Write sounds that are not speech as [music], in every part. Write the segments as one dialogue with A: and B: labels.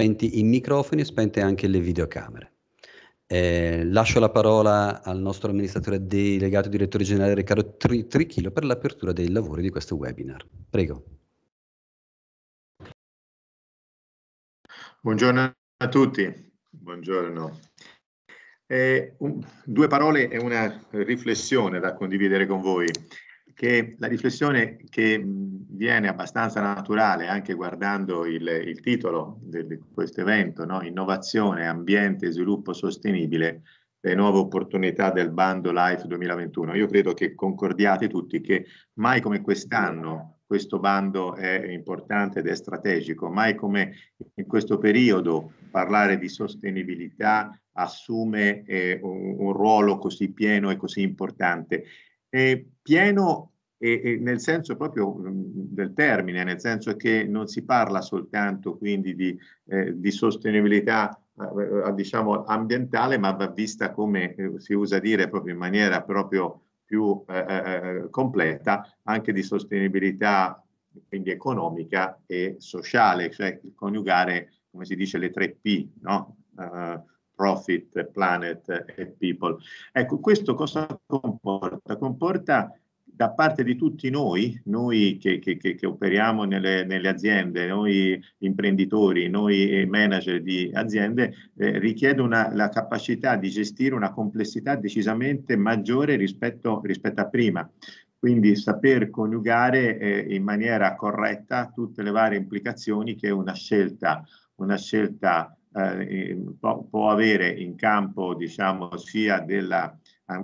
A: spenti i microfoni e spente anche le videocamere. Eh, lascio la parola al nostro amministratore delegato direttore generale Riccardo Tri- Trichilo per l'apertura dei lavori di questo webinar. Prego.
B: Buongiorno a tutti. Buongiorno. Eh, un, due parole e una riflessione da condividere con voi che la riflessione che viene abbastanza naturale anche guardando il, il titolo di, questo evento, no? Innovazione, Ambiente e Sviluppo Sostenibile, le nuove opportunità del bando Life 2021. Io credo che concordiate tutti che mai come quest'anno questo bando è importante ed è strategico, mai come in questo periodo parlare di sostenibilità assume eh, un, un ruolo così pieno e così importante è pieno e, e nel senso proprio mm, del termine, nel senso che non si parla soltanto quindi di, eh, di sostenibilità eh, eh, eh, diciamo ambientale, ma va vista come si usa dire proprio in maniera proprio più completa anche di sostenibilità quindi economica e sociale, cioè coniugare come si dice le tre P, no? profit, planet e people. Ecco, questo cosa comporta? Comporta da parte di tutti noi, noi che, che, che operiamo nelle, nelle, aziende, noi imprenditori, noi manager di aziende, eh, richiede una, la capacità di gestire una complessità decisamente maggiore rispetto, rispetto a prima. Quindi saper coniugare eh, in maniera corretta tutte le varie implicazioni che una scelta, una scelta eh, può, può, avere in campo diciamo, sia, della,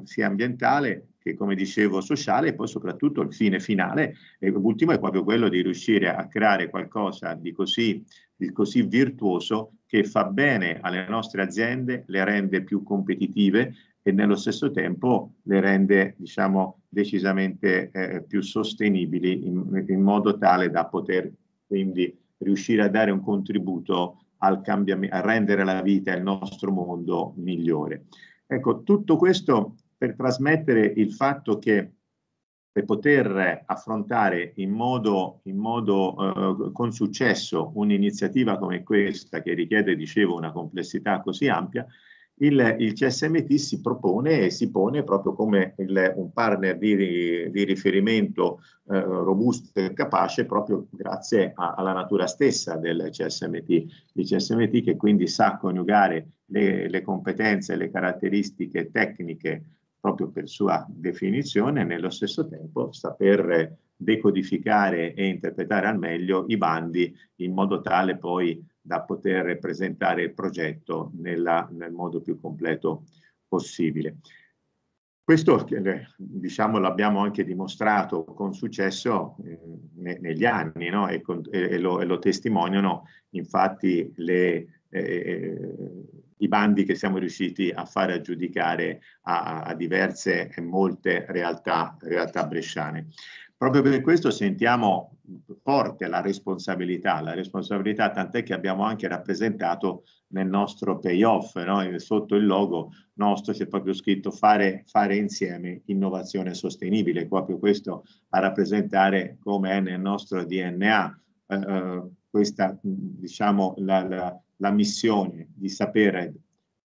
B: sia ambientale che, come dicevo sociale e poi soprattutto il fine finale l'ultimo è proprio quello di riuscire a creare qualcosa di così, di così virtuoso che fa bene alle nostre aziende, le rende più competitive e nello stesso tempo le rende diciamo, decisamente eh, più sostenibili in, in, modo tale da poter quindi riuscire a dare un contributo al cambiamento, a rendere la vita e il nostro mondo migliore. Ecco, tutto questo per trasmettere il fatto che per poter affrontare in modo, in modo eh, con successo un'iniziativa come questa che richiede, dicevo, una complessità così ampia, il, il, CSMT si propone e si pone proprio come il, un partner di, di riferimento eh, robusto e capace proprio grazie a, alla natura stessa del CSMT. Il CSMT che quindi sa coniugare le, le competenze, le caratteristiche tecniche proprio per sua definizione e nello stesso tempo saper decodificare e interpretare al meglio i bandi in modo tale poi da poter presentare il progetto nella, nel modo più completo possibile. Questo eh, diciamo, l'abbiamo anche dimostrato con successo eh, negli anni no? e, con, e, lo, e, lo, testimoniano infatti le, eh, eh i bandi che siamo riusciti a fare aggiudicare a, a diverse e molte realtà, realtà bresciane. Proprio per questo sentiamo forte la responsabilità, la responsabilità tant'è che abbiamo anche rappresentato nel nostro payoff, no? sotto il logo nostro c'è proprio scritto fare, fare insieme innovazione sostenibile, proprio questo a rappresentare come è nel nostro DNA eh, eh, questa diciamo la, la, la missione di sapere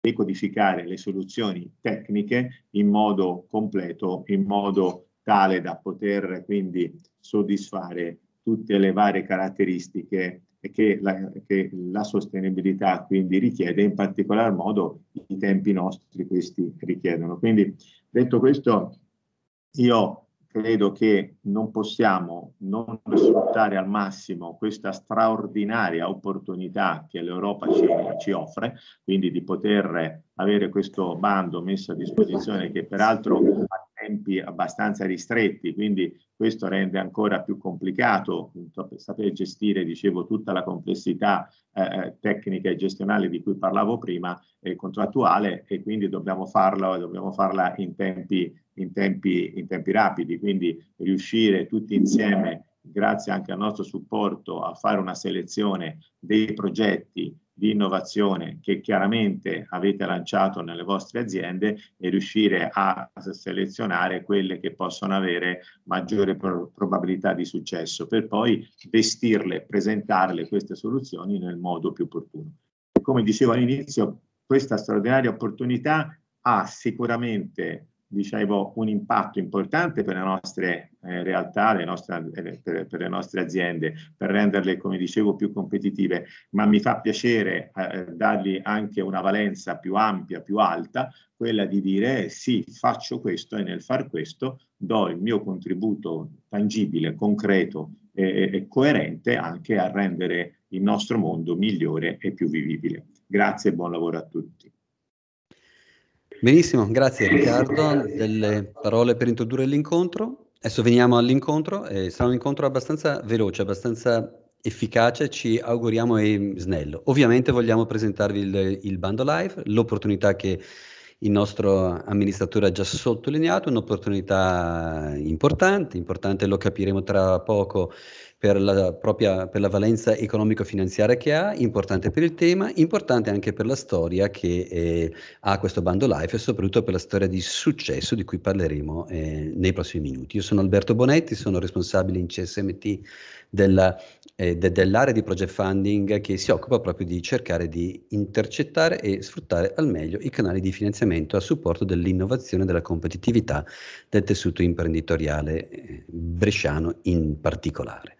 B: decodificare le soluzioni tecniche in modo completo, in modo tale da poter quindi soddisfare tutte le varie caratteristiche che la, che la, sostenibilità quindi richiede, in particolar modo i tempi nostri questi richiedono. Quindi detto questo, io credo che non possiamo non sfruttare al massimo questa straordinaria opportunità che l'Europa ci, ci offre, quindi di poter avere questo bando messo a disposizione che peraltro ha tempi abbastanza ristretti, quindi questo rende ancora più complicato appunto, saper gestire, dicevo, tutta la complessità eh, eh, tecnica e gestionale di cui parlavo prima, e contrattuale, e quindi dobbiamo, farlo, dobbiamo farla in tempi, in, tempi, in tempi rapidi, quindi riuscire tutti insieme grazie anche al nostro supporto a fare una selezione dei progetti di innovazione che chiaramente avete lanciato nelle vostre aziende e riuscire a selezionare quelle che possono avere maggiore pro- probabilità di successo per poi vestirle, presentarle queste soluzioni nel modo più opportuno. Come dicevo all'inizio, questa straordinaria opportunità ha sicuramente dicevo, un impatto importante per le nostre eh, realtà, le nostre, eh, per, per, le nostre aziende, per renderle, come dicevo, più competitive, ma mi fa piacere eh, dargli anche una valenza più ampia, più alta, quella di dire sì, faccio questo e nel far questo do il mio contributo tangibile, concreto e, e coerente anche a rendere il nostro mondo migliore e più vivibile. Grazie e buon lavoro a tutti.
A: Benissimo, grazie Riccardo delle parole per introdurre l'incontro. Adesso veniamo all'incontro, eh, sarà un incontro abbastanza veloce, abbastanza efficace, ci auguriamo e snello. Ovviamente vogliamo presentarvi il, il bando live, l'opportunità che il nostro amministratore ha già sottolineato, un'opportunità importante, importante lo capiremo tra poco per la, propria, per la valenza economico-finanziaria che ha, importante per il tema, importante anche per la storia che eh, ha questo bando live e soprattutto per la storia di successo di cui parleremo eh, nei prossimi minuti. Io sono Alberto Bonetti, sono responsabile in CSMT del, eh, de, dell'area di project funding che si occupa proprio di cercare di intercettare e sfruttare al meglio i canali di finanziamento a supporto dell'innovazione e della competitività del tessuto imprenditoriale eh, bresciano in particolare.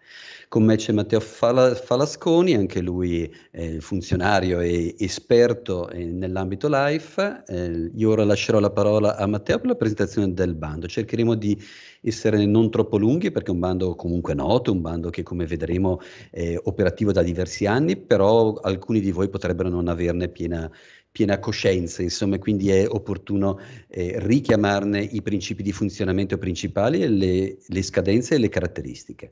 A: Con me c'è Matteo Falasconi, anche lui eh, funzionario e esperto eh, nell'ambito LIFE. Eh, io ora lascerò la parola a Matteo per la presentazione del bando. Cercheremo di essere non troppo lunghi perché è un bando comunque noto, un bando che come vedremo è operativo da diversi anni, però alcuni di voi potrebbero non averne piena piena coscienza, insomma, quindi è opportuno eh, richiamarne i principi di funzionamento principali, le, le scadenze e le caratteristiche.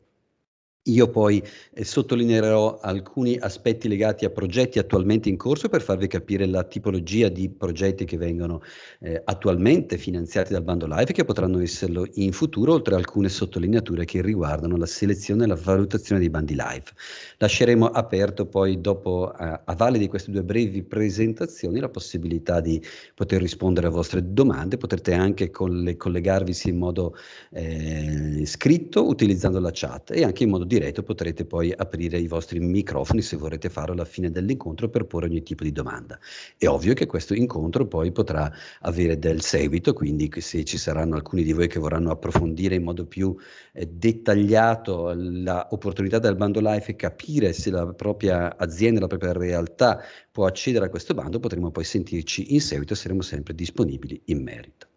A: Io poi eh, sottolineerò alcuni aspetti legati a progetti attualmente in corso per farvi capire la tipologia di progetti che vengono eh, attualmente finanziati dal bando live e che potranno esserlo in futuro, oltre a alcune sottolineature che riguardano la selezione e la valutazione dei bandi live. Lasceremo aperto poi dopo, eh, a valle di queste due brevi presentazioni, la possibilità di poter rispondere a vostre domande, potrete anche coll- collegarvi in modo eh, scritto utilizzando la chat e anche in modo diretto potrete poi aprire i vostri microfoni se vorrete farlo alla fine dell'incontro per porre ogni tipo di domanda. È ovvio che questo incontro poi potrà avere del seguito, quindi se ci saranno alcuni di voi che vorranno approfondire in modo più eh, dettagliato l'opportunità del bando live e capire se la propria azienda, la propria realtà può accedere a questo bando, potremo poi sentirci in seguito e saremo sempre disponibili in merito.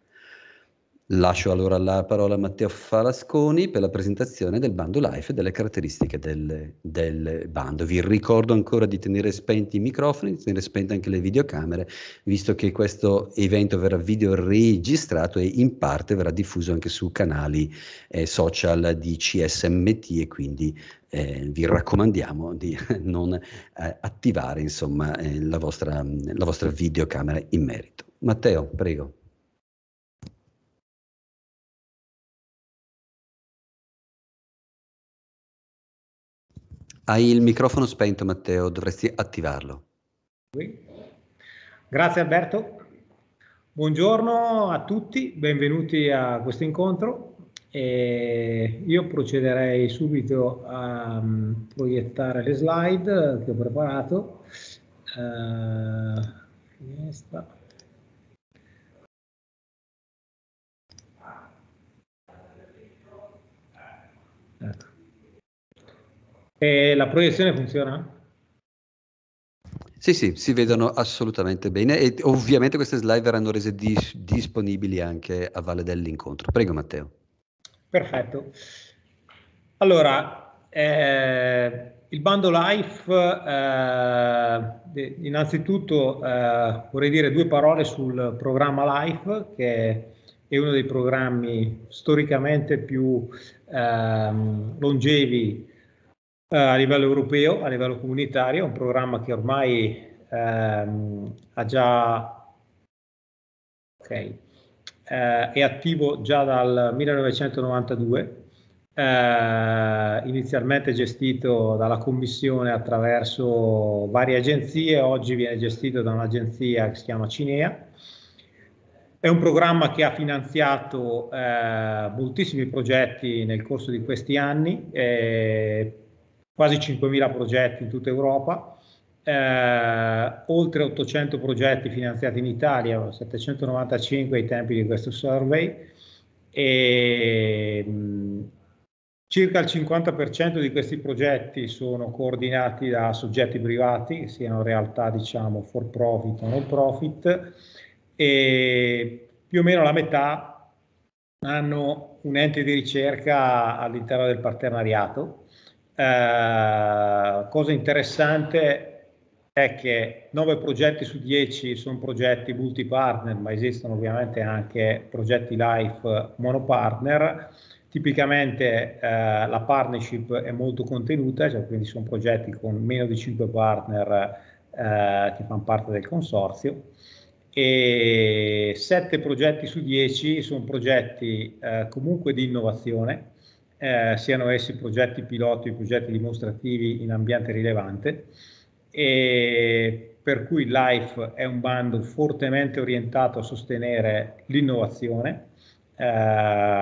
A: Lascio allora la parola a Matteo Falasconi per la presentazione del bando live e delle caratteristiche del, del, bando. Vi ricordo ancora di tenere spenti i microfoni, di tenere spente anche le videocamere, visto che questo evento verrà video registrato e in parte verrà diffuso anche su canali eh, social di CSMT e quindi eh, vi raccomandiamo di [laughs] non eh, attivare insomma, eh, la vostra, la vostra videocamera
B: in merito. Matteo, prego. Hai il
A: microfono spento Matteo, dovresti attivarlo.
C: Grazie Alberto. Buongiorno a tutti, benvenuti a questo incontro. E io procederei subito a um, proiettare le slide che ho preparato. Uh,
B: E la proiezione
C: funziona?
A: Sì, sì, si vedono assolutamente bene e ovviamente queste slide verranno rese dis disponibili anche a valle dell'incontro. Prego Matteo.
C: Perfetto. Allora, eh, il bando Life, eh, innanzitutto eh, vorrei dire due parole sul programma Life, che è uno dei programmi storicamente più ehm, longevi eh, a livello europeo, a livello comunitario, un programma che ormai ehm, ha già, okay, eh, è attivo già dal 1992, eh, inizialmente gestito dalla Commissione attraverso varie agenzie, oggi viene gestito da un'agenzia che si chiama Cinea. È un programma che ha finanziato eh, moltissimi progetti nel corso di questi anni, eh, quasi 5.000 progetti in tutta Europa, eh, oltre 800 progetti finanziati in Italia, 795 ai tempi di questo survey, e mh, mm, circa il 50% di questi progetti sono coordinati da soggetti privati, che siano realtà diciamo for profit o non profit, e più o meno la metà hanno un ente di ricerca all'interno del partenariato, eh, cosa interessante è che 9 progetti su 10 sono progetti multi-partner, ma esistono ovviamente anche progetti life monopartner. Tipicamente eh, la partnership è molto contenuta, cioè quindi sono progetti con meno di 5 partner eh, che fanno parte del consorzio e 7 progetti su 10 sono progetti eh, comunque di innovazione eh, siano essi progetti piloti, progetti dimostrativi in ambiente rilevante, e per cui LIFE è un bando fortemente orientato a sostenere l'innovazione, eh,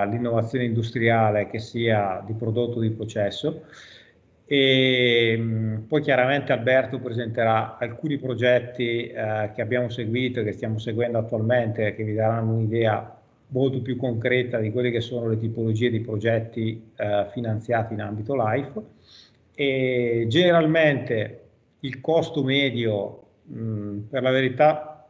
C: l'innovazione industriale che sia di prodotto o di processo. E mm, poi chiaramente Alberto presenterà alcuni progetti eh, che abbiamo seguito e che stiamo seguendo attualmente che vi daranno un'idea molto più concreta di quelle che sono le tipologie di progetti eh, finanziati in ambito LIFE e generalmente il costo medio, mh, mm, per la verità,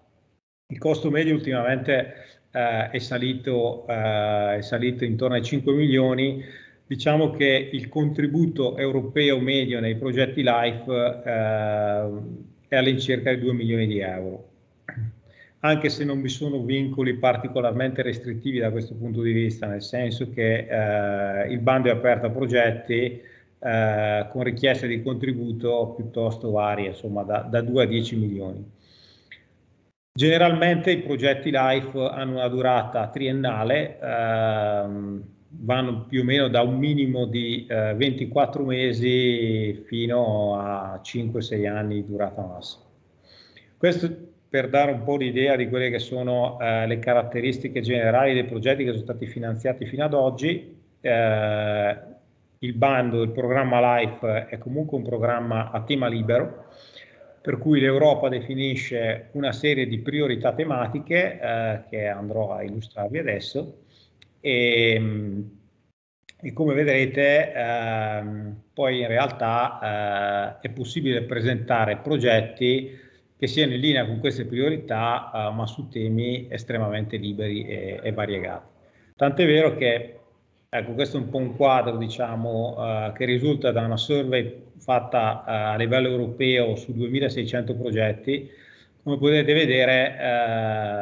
C: il costo medio ultimamente eh, è, salito, eh, è salito intorno ai 5 milioni, diciamo che il contributo europeo medio nei progetti LIFE eh, è all'incirca di 2 milioni di euro anche se non vi sono vincoli particolarmente restrittivi da questo punto di vista, nel senso che eh, il bando è aperto a progetti eh, con richieste di contributo piuttosto varie, insomma da, da 2 a 10 milioni. Generalmente i progetti LIFE hanno una durata triennale, ehm, vanno più o meno da un minimo di eh, 24 mesi fino a 5-6 anni di durata massima. Questo per dare un po' l'idea di quelle che sono eh, le caratteristiche generali dei progetti che sono stati finanziati fino ad oggi. Eh, il bando, il programma LIFE è comunque un programma a tema libero, per cui l'Europa definisce una serie di priorità tematiche eh, che andrò a illustrarvi adesso e, mm, e come vedrete ehm, poi in realtà eh, è possibile presentare progetti che siano in linea con queste priorità, eh, ma su temi estremamente liberi e, e variegati. Tant'è vero che, ecco, questo è un po' un quadro, diciamo, eh, che risulta da una survey fatta eh, a livello europeo su 2600 progetti, come potete vedere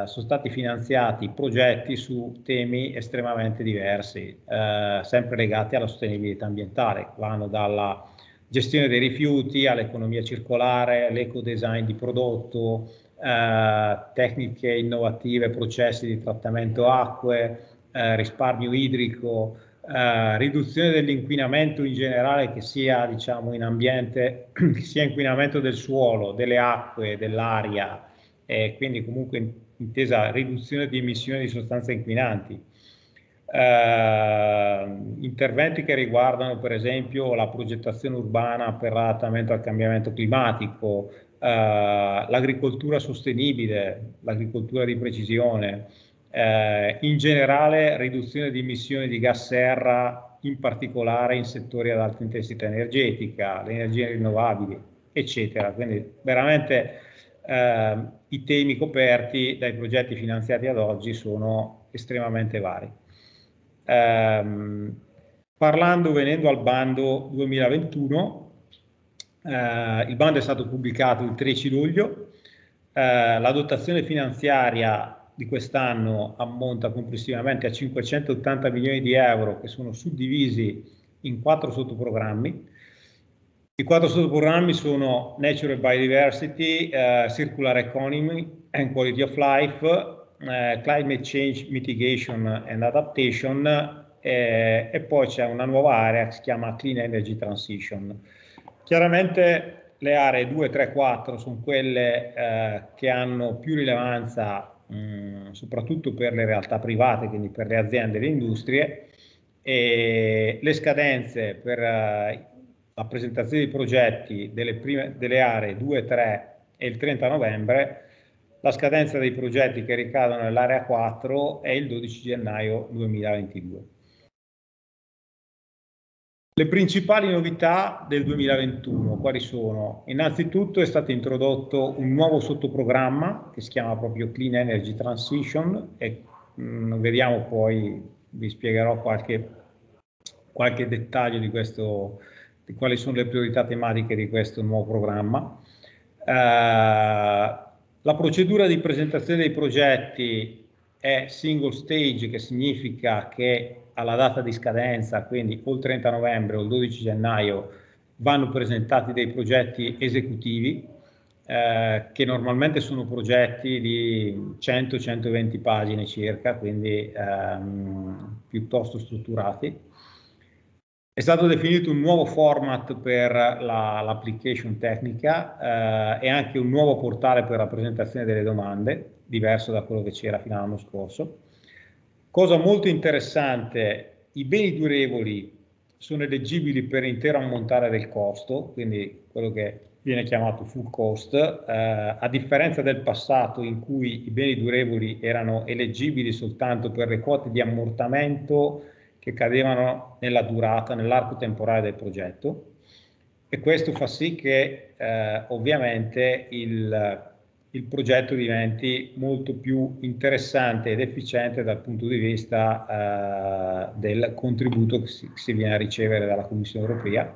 C: eh, sono stati finanziati progetti su temi estremamente diversi, eh, sempre legati alla sostenibilità ambientale, vanno dalla gestione dei rifiuti, all'economia circolare, all'eco-design di prodotto, eh, tecniche innovative, processi di trattamento acque, eh, risparmio idrico, eh, riduzione dell'inquinamento in generale che sia diciamo in ambiente, [clears throat] che sia inquinamento del suolo, delle acque, dell'aria, e quindi comunque intesa riduzione di emissioni di sostanze inquinanti eh, interventi che riguardano per esempio la progettazione urbana per l'adattamento al cambiamento climatico, eh, l'agricoltura sostenibile, l'agricoltura di precisione, eh, in generale riduzione di emissioni di gas serra, in particolare in settori ad alta intensità energetica, le energie rinnovabili, eccetera. Quindi veramente eh, i temi coperti dai progetti finanziati ad oggi sono estremamente vari. Ehm, parlando, venendo al bando 2021, eh, il bando è stato pubblicato il 13 luglio, eh, la dotazione finanziaria di quest'anno ammonta complessivamente a 580 milioni di euro che sono suddivisi in quattro sottoprogrammi. I quattro sottoprogrammi sono Natural Biodiversity, eh, Circular Economy and Quality of Life, eh, climate Change Mitigation and Adaptation eh, e poi c'è una nuova area che si chiama Clean Energy Transition. Chiaramente le aree 2, 3, 4 sono quelle eh, che hanno più rilevanza mh, soprattutto per le realtà private, quindi per le aziende e le industrie, e le scadenze per eh, la presentazione dei progetti delle, prime, delle aree 2, 3 e il 30 novembre la scadenza dei progetti che ricadono nell'area 4 è il 12 gennaio 2022. Le principali novità del 2021 quali sono? Innanzitutto è stato introdotto un nuovo sottoprogramma che si chiama proprio Clean Energy Transition e mh, mm, vediamo poi, vi spiegherò qualche, qualche dettaglio di, questo, di quali sono le priorità tematiche di questo nuovo programma. Uh, la procedura di presentazione dei progetti è single stage, che significa che alla data di scadenza, quindi o il 30 novembre o il 12 gennaio, vanno presentati dei progetti esecutivi, eh, che normalmente sono progetti di 100-120 pagine circa, quindi ehm, piuttosto strutturati
B: è stato definito
C: un nuovo format per la, l'application tecnica eh, e anche un nuovo portale per la presentazione delle domande, diverso da quello che c'era fino all'anno scorso. Cosa molto interessante, i beni durevoli sono eleggibili per intero ammontare del costo, quindi quello che viene chiamato full cost, eh, a differenza del passato in cui i beni durevoli erano eleggibili soltanto per le quote di ammortamento che cadevano nella durata, nell'arco temporale del progetto e questo fa sì che eh, ovviamente il, il, progetto diventi molto più interessante ed efficiente dal punto di vista eh, del contributo che si, che si viene a ricevere dalla Commissione europea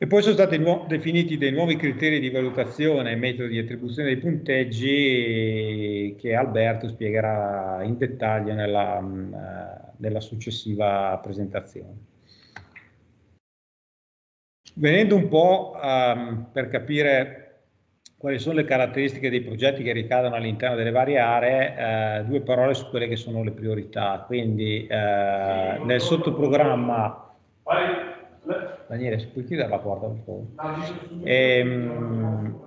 C: e poi sono stati definiti dei nuovi criteri di valutazione e metodi di attribuzione dei punteggi che Alberto spiegherà in dettaglio nella, mm, eh, nella successiva presentazione. Venendo un po' um, per capire quali sono le caratteristiche dei progetti che ricadono all'interno delle varie aree, eh, due parole su quelle che sono le priorità. Quindi eh, nel sottoprogramma... Daniele, se puoi chiudere la porta, per favore. Ehm,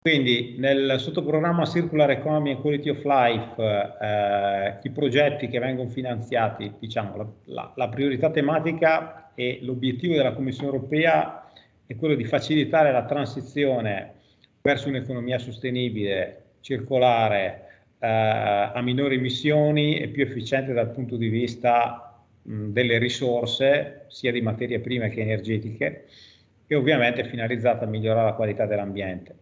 C: quindi nel sottoprogramma Circular Economy and Quality of Life eh, i progetti che vengono finanziati, diciamo la, la, la priorità tematica e l'obiettivo della Commissione europea è quello di facilitare la transizione verso un'economia sostenibile, circolare, eh, a minori emissioni e più efficiente dal punto di vista delle risorse, sia di materie prime che energetiche, e ovviamente finalizzata a migliorare la qualità dell'ambiente.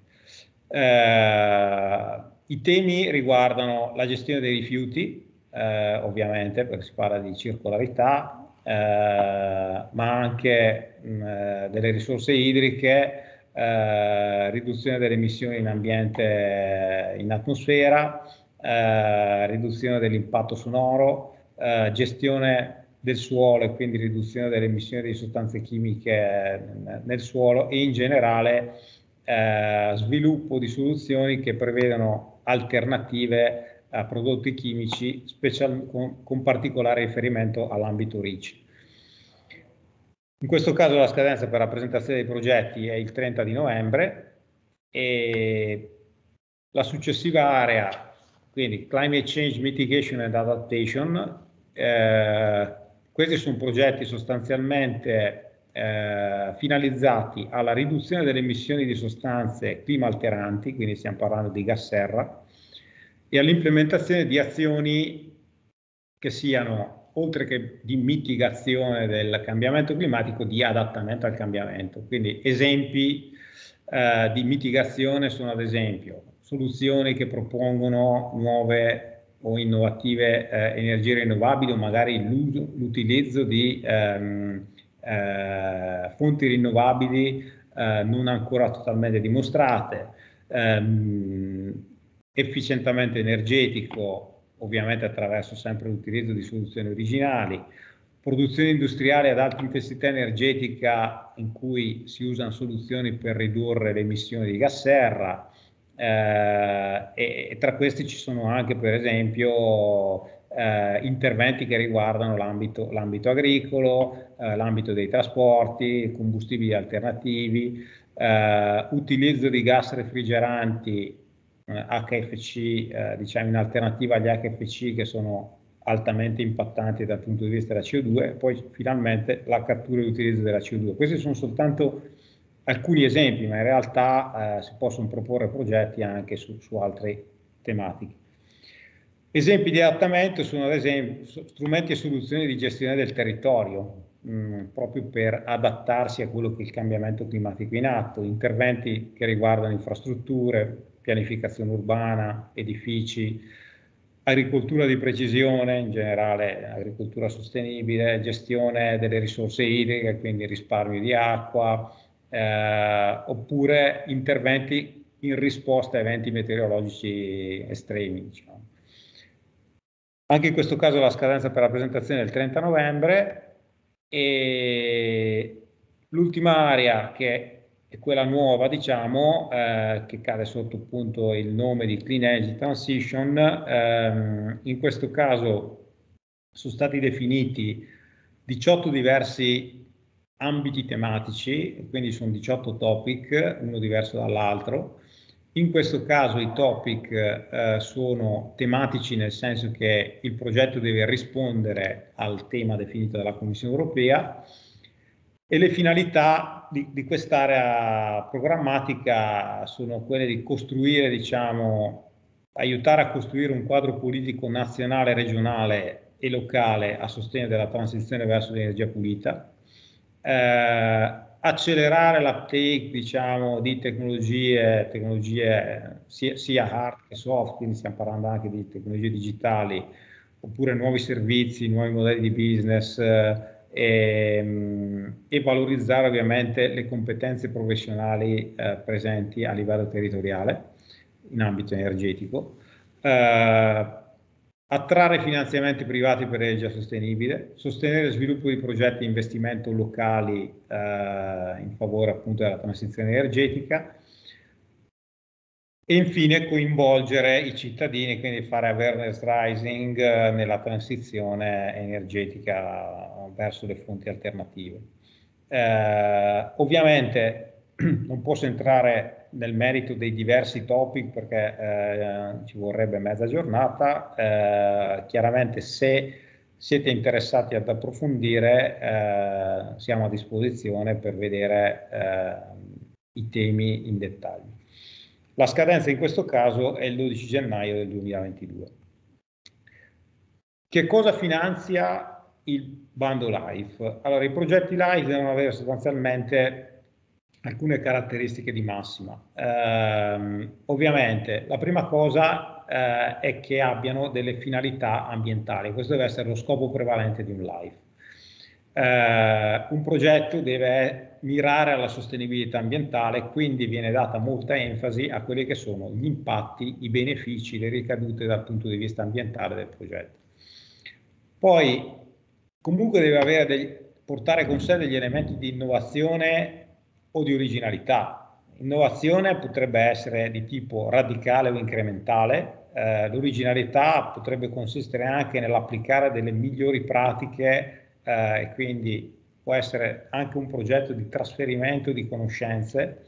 C: Eh, I temi riguardano la gestione dei rifiuti, eh, ovviamente, perché si parla di circolarità, eh, ma anche mh, delle risorse idriche, eh, riduzione delle emissioni in ambiente, in atmosfera, eh, riduzione dell'impatto sonoro, eh, gestione del suolo e quindi riduzione delle emissioni di sostanze chimiche nel suolo e in generale eh, sviluppo di soluzioni che prevedano alternative a prodotti chimici special, con, con particolare riferimento all'ambito RIC. In questo caso la scadenza per la presentazione dei progetti è il 30 di novembre e la successiva area, quindi Climate Change Mitigation and Adaptation, eh, questi sono progetti sostanzialmente eh, finalizzati alla riduzione delle emissioni di sostanze clima alteranti, quindi stiamo parlando di gas serra, e all'implementazione di azioni che siano, oltre che di mitigazione del cambiamento climatico, di adattamento al cambiamento. Quindi esempi eh, di mitigazione sono ad esempio soluzioni che propongono nuove o innovative eh, energie rinnovabili o magari l'utilizzo di ehm, eh, fonti rinnovabili eh, non ancora totalmente dimostrate, ehm, efficientamento energetico, ovviamente attraverso sempre l'utilizzo di soluzioni originali, produzione industriale ad alta intensità energetica in cui si usano soluzioni per ridurre le emissioni di gas serra, eh, e, e, tra questi ci sono anche per esempio eh, interventi che riguardano l'ambito, l'ambito agricolo, eh, l'ambito dei trasporti, combustibili alternativi, eh, utilizzo di gas refrigeranti HFC, eh, eh, diciamo in alternativa agli HFC che sono altamente impattanti dal punto di vista della CO2, e poi finalmente la cattura e l'utilizzo della CO2. Questi sono soltanto alcuni esempi, ma in realtà eh, si possono proporre progetti anche su, su altre tematiche. Esempi di adattamento sono ad esempio strumenti e soluzioni di gestione del territorio, mh, mm, proprio per adattarsi a quello che è il cambiamento climatico in atto, interventi che riguardano infrastrutture, pianificazione urbana, edifici, agricoltura di precisione, in generale agricoltura sostenibile, gestione delle risorse idriche, quindi risparmio di acqua, eh, oppure interventi in risposta a eventi meteorologici estremi. Diciamo. Anche in questo caso la scadenza per la presentazione è il 30 novembre
B: e
C: l'ultima area che è quella nuova, diciamo, eh, che cade sotto appunto il nome di Clean Energy Transition. Ehm, in questo caso sono stati definiti 18 diversi ambiti tematici, quindi sono 18 topic, uno diverso dall'altro. In questo caso i topic eh, sono tematici nel senso che il progetto deve rispondere al tema definito dalla Commissione europea e le finalità di, di quest'area programmatica sono quelle di costruire, diciamo, aiutare a costruire un quadro politico nazionale, regionale e locale a sostegno della transizione verso l'energia pulita, eh, accelerare l'uptake diciamo, di tecnologie, tecnologie sia, sia, hard che soft, quindi stiamo parlando anche di tecnologie digitali, oppure nuovi servizi, nuovi modelli di business eh, e, ehm, e, valorizzare ovviamente le competenze professionali eh, presenti a livello territoriale in ambito energetico. Eh, attrarre finanziamenti privati per energia sostenibile, sostenere lo sviluppo di progetti di investimento locali eh, in favore appunto della transizione energetica e infine coinvolgere i cittadini, quindi fare awareness rising eh, nella transizione energetica verso le fonti alternative. Eh, ovviamente [clears throat] non posso entrare nel merito dei diversi topic perché eh, ci vorrebbe mezza giornata. Eh, chiaramente se siete interessati ad approfondire eh, siamo a disposizione per vedere eh, i temi in dettaglio. La scadenza in questo caso è il 12 gennaio del 2022. Che cosa finanzia il bando live? Allora, i progetti live devono avere sostanzialmente alcune caratteristiche di Massima. Eh, ovviamente la prima cosa eh, è che abbiano delle finalità ambientali, questo deve essere lo scopo prevalente di un live. Eh, un progetto deve eh, mirare alla sostenibilità ambientale, quindi viene data molta enfasi a quelli che sono gli impatti, i benefici, le ricadute dal punto di vista ambientale del progetto. Poi comunque deve degli, portare con sé degli elementi di innovazione o di originalità. Innovazione potrebbe essere di tipo radicale o incrementale, eh, l'originalità potrebbe consistere anche nell'applicare delle migliori pratiche eh, e quindi può essere anche un progetto di trasferimento di conoscenze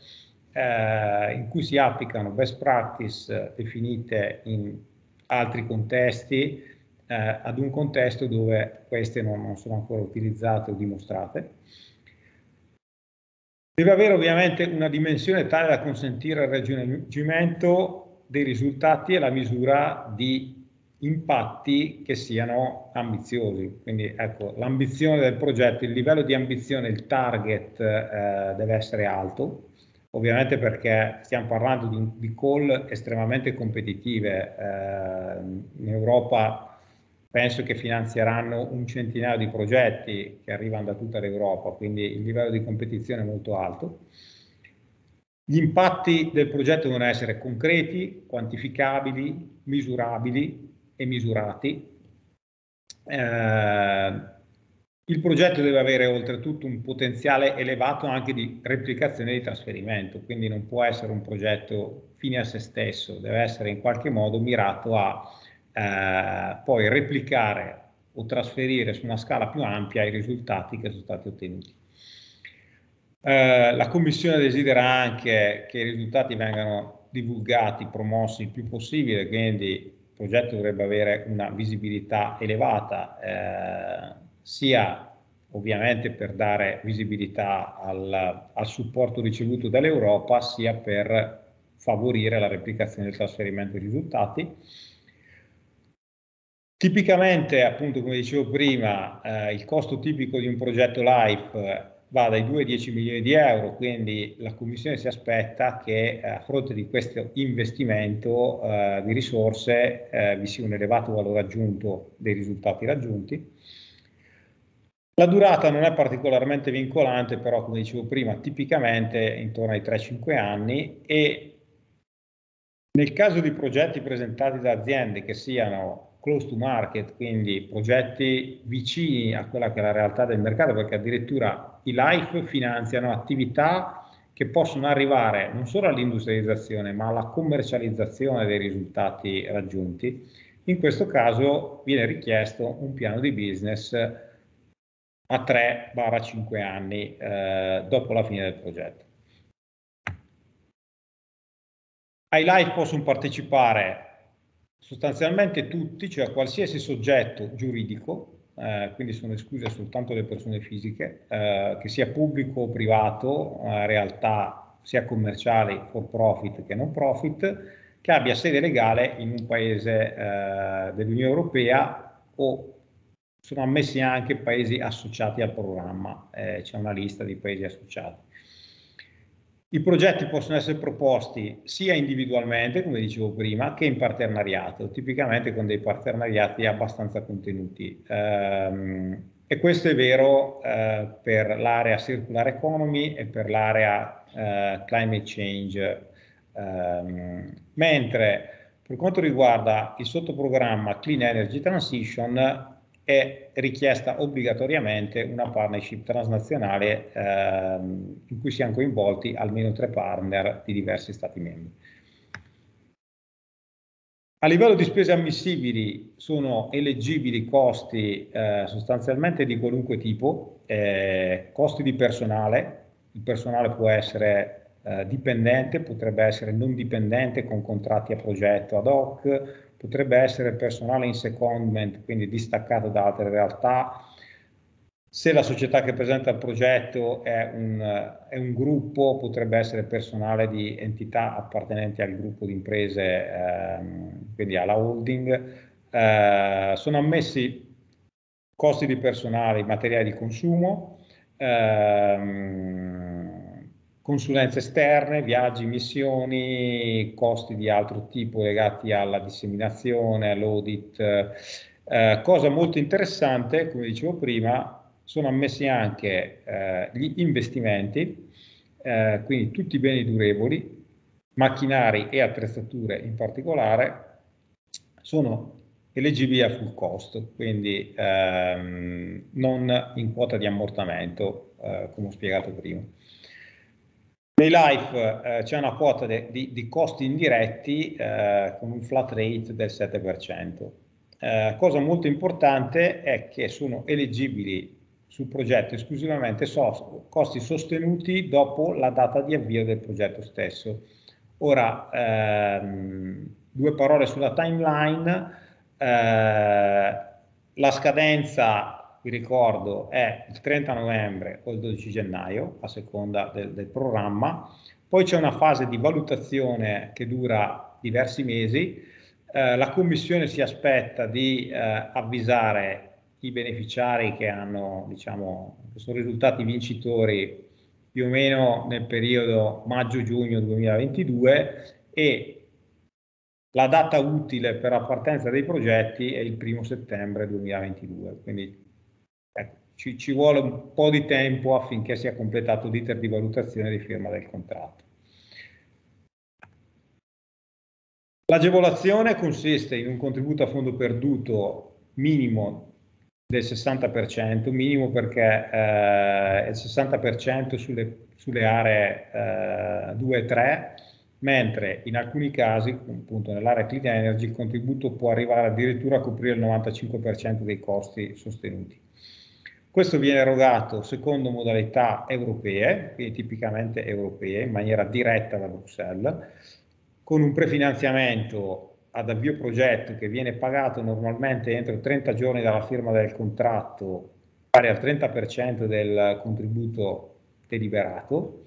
C: eh, in cui si applicano best practice definite in altri contesti eh, ad un contesto dove queste non, non sono ancora utilizzate o dimostrate. Deve avere ovviamente una dimensione tale da consentire il raggiungimento dei risultati e la misura di impatti che siano ambiziosi. Quindi ecco, l'ambizione del progetto, il livello di ambizione, il target eh, deve essere alto, ovviamente perché stiamo parlando di, di call estremamente competitive. Eh, in Europa penso che finanzieranno un centinaio di progetti che arrivano da tutta l'Europa, quindi il livello di competizione è molto alto. Gli impatti del progetto devono essere concreti, quantificabili, misurabili e misurati. Eh, il progetto deve avere oltretutto un potenziale elevato anche di replicazione e di trasferimento, quindi non può essere un progetto fine a se stesso, deve essere in qualche modo mirato a eh, poi replicare o trasferire su una scala più ampia i risultati che sono stati ottenuti. Eh, la Commissione desidera anche che i risultati vengano divulgati, promossi il più possibile, quindi il progetto dovrebbe avere una visibilità elevata, eh, sia ovviamente per dare visibilità al, al supporto ricevuto dall'Europa, sia per favorire la replicazione del trasferimento dei risultati Tipicamente, appunto, come dicevo prima, eh, il costo tipico di un progetto LIFE eh, va dai 2 ai 10 milioni di euro, quindi la Commissione si aspetta che eh, a fronte di questo investimento eh, di risorse eh, vi sia un elevato valore aggiunto dei risultati raggiunti. La durata non è particolarmente vincolante, però come dicevo prima, tipicamente intorno ai 3-5 anni e nel caso di progetti presentati da aziende che siano close to market, quindi progetti vicini a quella che è la realtà del mercato, perché addirittura i life finanziano attività che possono arrivare non solo all'industrializzazione, ma alla commercializzazione dei risultati raggiunti. In questo caso viene richiesto un piano di business a 3-5 anni eh, dopo la fine del progetto. Ai live possono partecipare sostanzialmente tutti, cioè qualsiasi soggetto giuridico, eh, quindi sono escluse soltanto le persone fisiche, eh, che sia pubblico o privato, eh, realtà sia commerciali, for profit che non profit, che abbia sede legale in un paese eh, dell'Unione Europea o sono ammessi anche paesi associati al programma, eh, c'è una lista di paesi associati. I progetti possono essere proposti sia individualmente, come dicevo prima, che in partenariato, tipicamente con dei partenariati abbastanza contenuti. Ehm, e questo è vero eh, per l'area Circular Economy e per l'area eh, Climate Change. Ehm, mentre per quanto riguarda il sottoprogramma Clean Energy Transition, è richiesta obbligatoriamente una partnership transnazionale ehm, in cui siano coinvolti almeno tre partner di diversi Stati membri. A livello di spese ammissibili sono elegibili costi eh, sostanzialmente di qualunque tipo, eh, costi di personale, il personale può essere eh, dipendente, potrebbe essere non dipendente con contratti a progetto ad hoc, potrebbe essere personale in secondment, quindi distaccato da altre realtà, se la società che presenta il progetto è un, è un, gruppo, potrebbe essere personale di entità appartenenti al gruppo di imprese, ehm, quindi alla holding. Eh, sono ammessi costi di personale, materiali di consumo, ehm, consulenze esterne, viaggi, missioni, costi di altro tipo legati alla disseminazione, all'audit. Eh, cosa molto interessante, come dicevo prima, sono ammessi anche eh, gli investimenti, eh, quindi tutti i beni durevoli, macchinari e attrezzature in particolare, sono elegibili a full cost, quindi ehm, non in quota di ammortamento, eh, come ho spiegato prima. Pay Life eh, c'è una quota de, di, di, costi indiretti eh, con un flat rate del 7%. Eh, cosa molto importante è che sono elegibili sul progetto esclusivamente so, costi sostenuti dopo la data di avvio del progetto stesso. Ora, ehm, due parole sulla timeline. Eh, la scadenza il ricordo è il 30 novembre o il 12 gennaio, a seconda del, del programma, poi c'è una fase di valutazione che dura diversi mesi, eh, la commissione si aspetta di eh, avvisare i beneficiari che, hanno, diciamo, che sono risultati vincitori più o meno nel periodo maggio-giugno 2022 e la data utile per la partenza dei progetti è il primo settembre 2022, quindi Ecco, ci, ci, vuole un po' di tempo affinché sia completato l'iter di valutazione e di firma del contratto. L'agevolazione consiste in un contributo a fondo perduto minimo del 60%, minimo perché eh, è il 60% sulle, sulle, aree eh, 2 e 3, mentre in alcuni casi, appunto nell'area clean energy, il contributo può arrivare addirittura a coprire il 95% dei costi sostenuti. Questo viene erogato secondo modalità europee, quindi tipicamente europee, in maniera diretta da Bruxelles, con un prefinanziamento ad avvio progetto che viene pagato normalmente entro 30 giorni dalla firma del contratto, pari al 30% del contributo deliberato.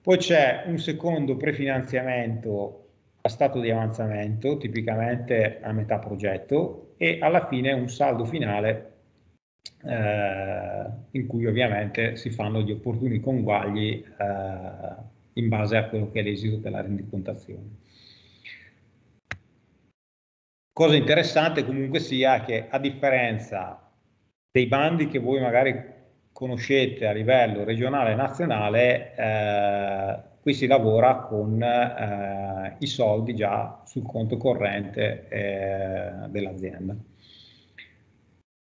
C: Poi c'è un secondo prefinanziamento a stato di avanzamento, tipicamente a metà progetto, e alla fine un saldo finale eh, in cui ovviamente si fanno gli opportuni conguagli eh, in base a quello che è l'esito della rendicontazione. Cosa interessante comunque sia che a differenza dei bandi che voi magari conoscete a livello regionale e nazionale, eh, qui si lavora con eh, i soldi già sul conto corrente eh, dell'azienda.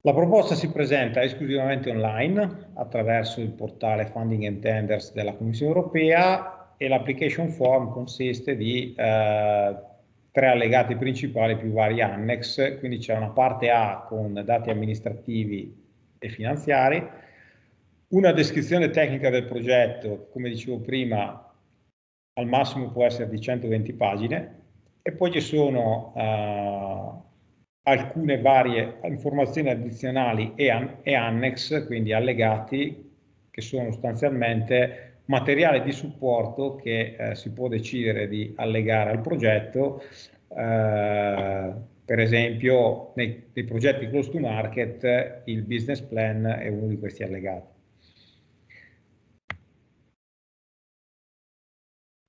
C: La proposta si presenta esclusivamente online attraverso il portale Funding and Tenders della Commissione europea e l'application form consiste di eh, tre allegati principali più vari annex, quindi c'è una parte A con dati amministrativi e finanziari, una descrizione tecnica del progetto, come dicevo prima, al massimo può essere di 120 pagine e poi ci sono eh, alcune varie informazioni addizionali e, an e annex, quindi allegati, che sono sostanzialmente materiale di supporto che eh, si può decidere di allegare al progetto, eh, per esempio nei, nei progetti close to market il business plan è uno di questi allegati.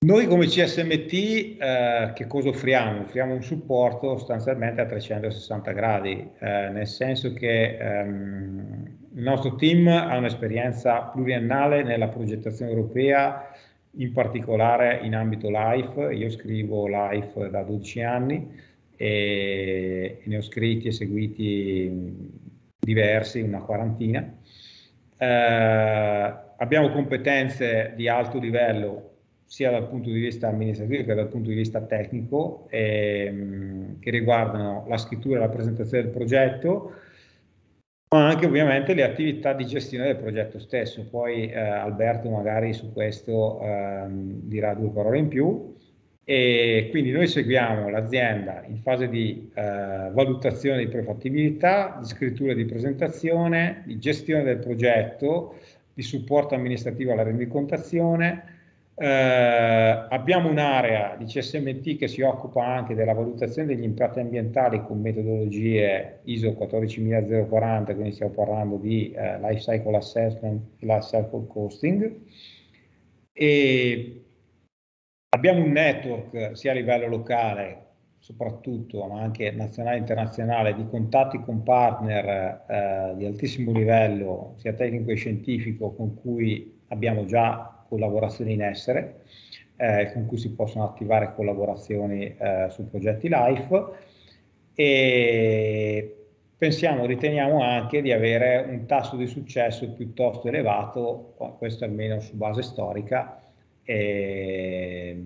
C: Noi come CSMT eh, che cosa offriamo? Offriamo un supporto sostanzialmente a 360 gradi, eh, nel senso che ehm, il nostro team ha un'esperienza pluriannale nella progettazione europea, in particolare in ambito LIFE, io scrivo LIFE da 12 anni e, e ne ho scritti e seguiti diversi, una quarantina. Eh, abbiamo competenze di alto livello sia dal punto di vista amministrativo che dal punto di vista tecnico, ehm, che riguardano la scrittura e la presentazione del progetto, ma anche ovviamente le attività di gestione del progetto stesso. Poi eh, Alberto magari su questo ehm, dirà due parole in più. E quindi noi seguiamo l'azienda in fase di eh, valutazione di prefattibilità, di scrittura di presentazione, di gestione del progetto, di supporto amministrativo alla rendicontazione, eh, abbiamo un'area di CSMT che si occupa anche della valutazione degli impatti ambientali con metodologie ISO 14040, quindi stiamo parlando di eh, life cycle assessment e life cycle costing. E abbiamo un network sia a livello locale soprattutto, ma anche nazionale e internazionale, di contatti con partner eh, di altissimo livello, sia tecnico che scientifico, con cui abbiamo già collaborazioni in essere, eh, con cui si possono attivare collaborazioni eh, su progetti live e pensiamo, riteniamo anche di avere un tasso di successo piuttosto elevato, questo almeno su base storica, eh,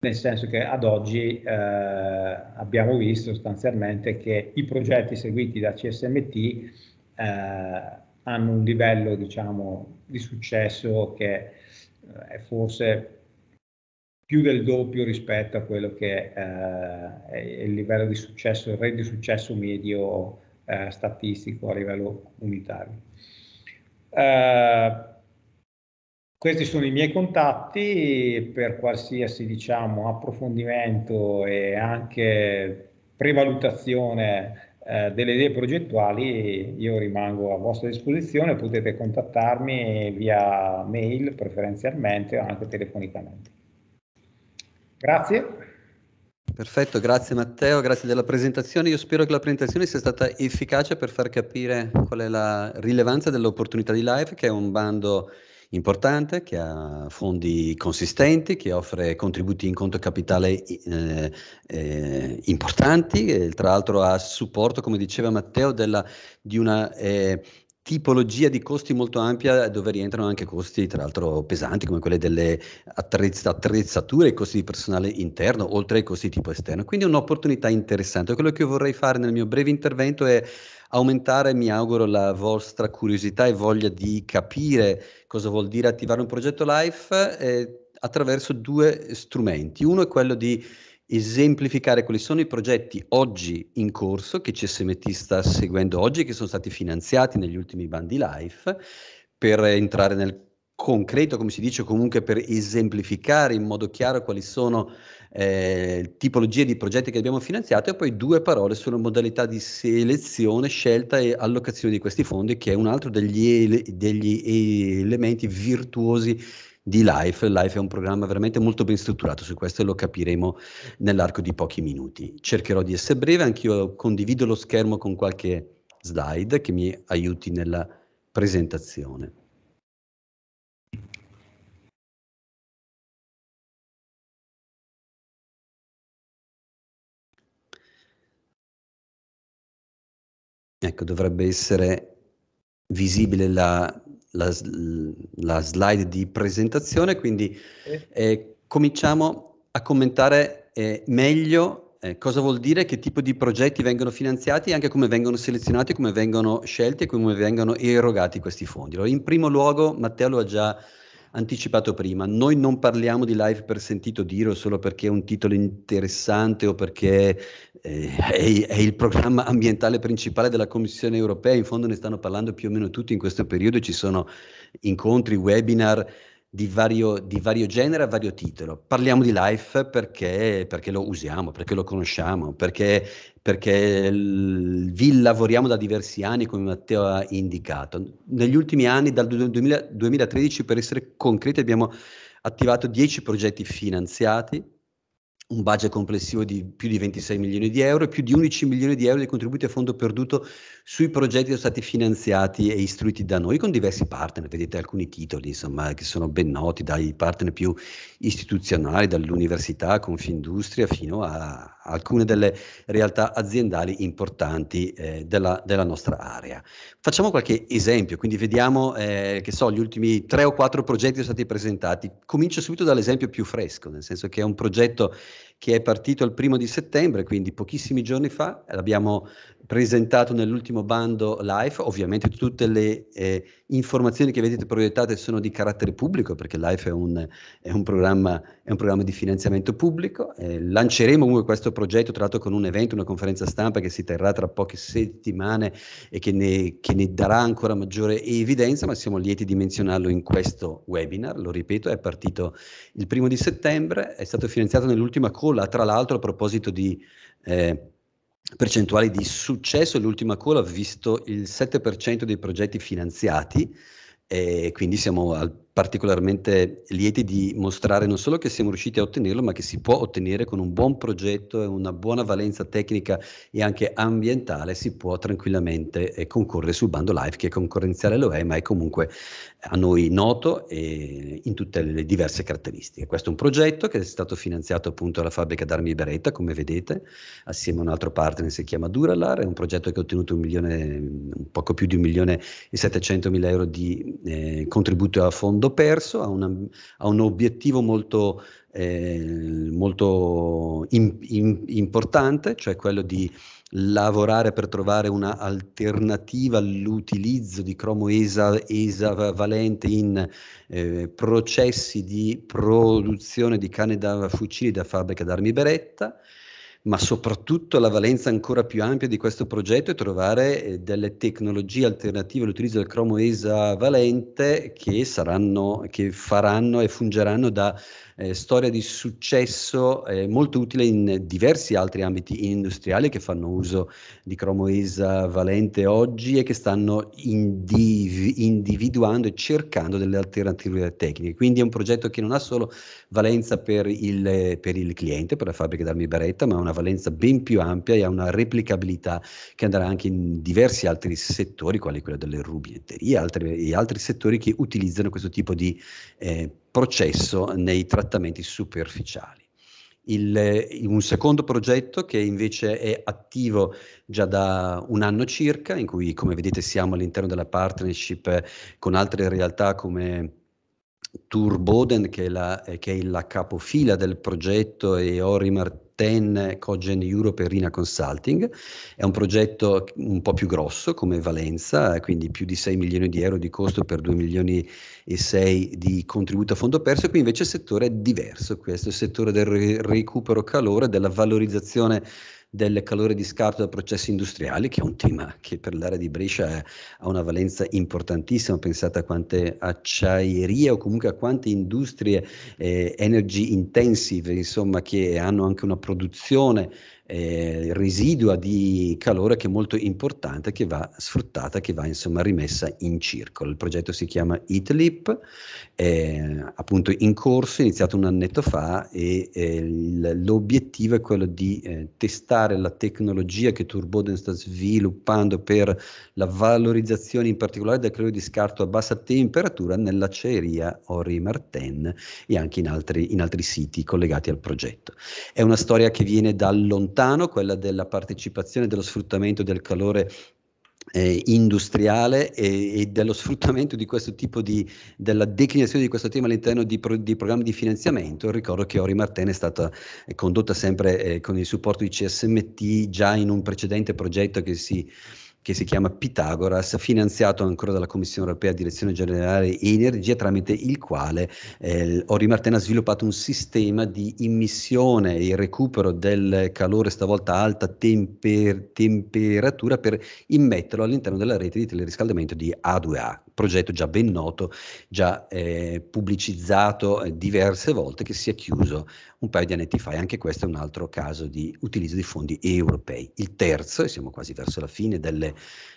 C: nel senso che ad oggi eh, abbiamo visto sostanzialmente che i progetti seguiti da CSMT eh, hanno un livello diciamo, di successo che è eh, è forse più del doppio rispetto a quello che eh, è il livello di successo, il rate di successo medio eh, statistico a livello unitario. Eh, questi sono i miei contatti per qualsiasi diciamo, approfondimento e anche prevalutazione eh, delle idee progettuali io rimango a vostra disposizione, potete contattarmi via mail preferenzialmente o anche telefonicamente. Grazie. Perfetto,
A: grazie Matteo, grazie della presentazione. Io spero che la presentazione sia stata efficace per far capire qual è la rilevanza dell'opportunità di Live, che è un bando importante, che ha fondi consistenti, che offre contributi in conto capitale eh, eh, importanti, e, tra l'altro ha supporto, come diceva Matteo, della, di una eh, tipologia di costi molto ampia dove rientrano anche costi tra l'altro pesanti come quelli delle attrezz- attrezzature, i costi di personale interno oltre ai costi tipo esterno. Quindi è un'opportunità interessante. Quello che io vorrei fare nel mio breve intervento è aumentare, mi auguro, la vostra curiosità e voglia di capire cosa vuol dire attivare un progetto live eh, attraverso due strumenti. Uno è quello di esemplificare quali sono i progetti oggi in corso che CSMT sta seguendo oggi, che sono stati finanziati negli ultimi bandi live, per entrare nel concreto, come si dice, comunque per esemplificare in modo chiaro quali sono eh, tipologie di progetti che abbiamo finanziato e poi due parole sulle modalità di selezione, scelta e allocazione di questi fondi, che è un altro degli, degli elementi virtuosi di Life. Life è un programma veramente molto ben strutturato, su questo e lo capiremo nell'arco di pochi minuti. Cercherò di essere breve, anch'io condivido lo schermo con qualche slide che mi
B: aiuti nella presentazione. Ecco, dovrebbe essere
A: visibile la, la, la slide di presentazione, quindi eh, cominciamo a commentare eh, meglio eh, cosa vuol dire, che tipo di progetti vengono finanziati, anche come vengono selezionati, come vengono scelti e come vengono erogati questi fondi. Allora, in primo luogo, Matteo lo ha già anticipato prima, noi non parliamo di live per sentito dire o solo perché è un titolo interessante o perché eh, è, è, il programma ambientale principale della Commissione europea, in fondo ne stanno parlando più o meno tutti in questo periodo, ci sono incontri, webinar di vario, di vario genere, a vario titolo. Parliamo di life perché, perché lo usiamo, perché lo conosciamo, perché, perché l- vi lavoriamo da diversi anni, come Matteo ha indicato. Negli ultimi anni, dal 2000, 2013 per essere concreti, abbiamo attivato 10 progetti finanziati un budget complessivo di più di 26 milioni di euro e più di 11 milioni di euro di contributi a fondo perduto sui progetti che sono stati finanziati e istruiti da noi con diversi partner, vedete alcuni titoli insomma, che sono ben noti dai partner più istituzionali, dall'università, Confindustria, fino a alcune delle realtà aziendali importanti eh, della, della, nostra area. Facciamo qualche esempio, quindi vediamo eh, che so, gli ultimi tre o quattro progetti sono stati presentati. Comincio subito dall'esempio più fresco, nel senso che è un progetto che è partito il primo di settembre, quindi pochissimi giorni fa, l'abbiamo presentato nell'ultimo bando Life, ovviamente tutte le eh, informazioni che vedete proiettate sono di carattere pubblico perché Life è un, è un, programma, è un programma, di finanziamento pubblico, eh, lanceremo comunque questo progetto tra l'altro con un evento, una conferenza stampa che si terrà tra poche settimane e che ne, che ne darà ancora maggiore evidenza, ma siamo lieti di menzionarlo in questo webinar, lo ripeto è partito il primo di settembre, è stato finanziato nell'ultima colla, tra l'altro a proposito di... Eh, percentuali di successo l'ultima call ha visto il 7% dei progetti finanziati e quindi siamo al particolarmente lieti di mostrare non solo che siamo riusciti a ottenerlo, ma che si può ottenere con un buon progetto e una buona valenza tecnica e anche ambientale, si può tranquillamente eh, concorrere sul bando live che concorrenziale lo è, ma è comunque a noi noto e in tutte le diverse caratteristiche. Questo è un progetto che è stato finanziato appunto dalla fabbrica d'armi Beretta, come vedete, assieme a un altro partner si chiama Duralar, è un progetto che ha ottenuto un milione, un poco più di un milione e settecentomila euro di eh, contributo a fondo l'ho perso, ha, una, ha un obiettivo molto, eh, molto in, in, importante, cioè quello di lavorare per trovare un'alternativa all'utilizzo di cromo esa, esavalente in eh, processi di produzione di canne da fucili da fabbrica d'armi beretta ma soprattutto la valenza ancora più ampia di questo progetto è trovare eh, delle tecnologie alternative all'utilizzo del cromo ESA valente che, saranno, che faranno e fungeranno da eh, storia di successo eh, molto utile in diversi altri ambiti industriali che fanno uso di cromo ISA eh, valente oggi e che stanno indiv- individuando e cercando delle alternative tecniche. Quindi è un progetto che non ha solo valenza per il, per il cliente, per la fabbrica d'armi Beretta, ma ha una valenza ben più ampia e ha una replicabilità che andrà anche in diversi altri settori, quali quello delle rubinetterie e altri settori che utilizzano questo tipo di eh, processo nei trattamenti superficiali. Il, eh, un secondo progetto che invece è attivo già da un anno circa, in cui come vedete siamo all'interno della partnership con altre realtà come Tour Boden, che è la, eh, che è la capofila del progetto, e Orimar TEN Cogen Europe e Rina Consulting. È un progetto un po' più grosso come valenza, quindi più di 6 milioni di euro di costo per 2 milioni e 6 di contributo a fondo perso. Qui invece il settore è diverso, questo è il settore del recupero calore, della valorizzazione del calore di scarto da processi industriali, che è un tema che per l'area di Brescia è, ha una valenza importantissima, pensate a quante acciaierie o comunque a quante industrie eh, energy intensive, insomma, che hanno anche una produzione eh, residua di calore che è molto importante, che va sfruttata, che va insomma rimessa in circolo. Il progetto si chiama ITLIP, eh, appunto in corso, iniziato un annetto fa e eh, l'obiettivo è quello di eh, testare la tecnologia che Turboden sta sviluppando per la valorizzazione in particolare del calore di scarto a bassa temperatura nell'acciaieria Ori Marten e anche in altri, in altri siti collegati al progetto. È una storia che viene da lontano lontano, quella della partecipazione dello sfruttamento del calore eh, industriale e, e, dello sfruttamento di questo tipo di della declinazione di questo tema all'interno di, pro, di programmi di finanziamento. Ricordo che Ori Martene è stata condotta sempre eh, con il supporto di CSMT già in un precedente progetto che si che si chiama Pitagoras, finanziato ancora dalla Commissione europea Direzione Generale Energia, tramite il quale eh, Ori Martena ha sviluppato un sistema di immissione e recupero del calore, stavolta a alta temper- temperatura, per immetterlo all'interno della rete di teleriscaldamento di A2A progetto già ben noto, già eh, pubblicizzato eh, diverse volte, che si è chiuso un paio di anni fa. E anche questo è un altro caso di utilizzo di fondi europei. Il terzo, e siamo quasi verso la fine delle,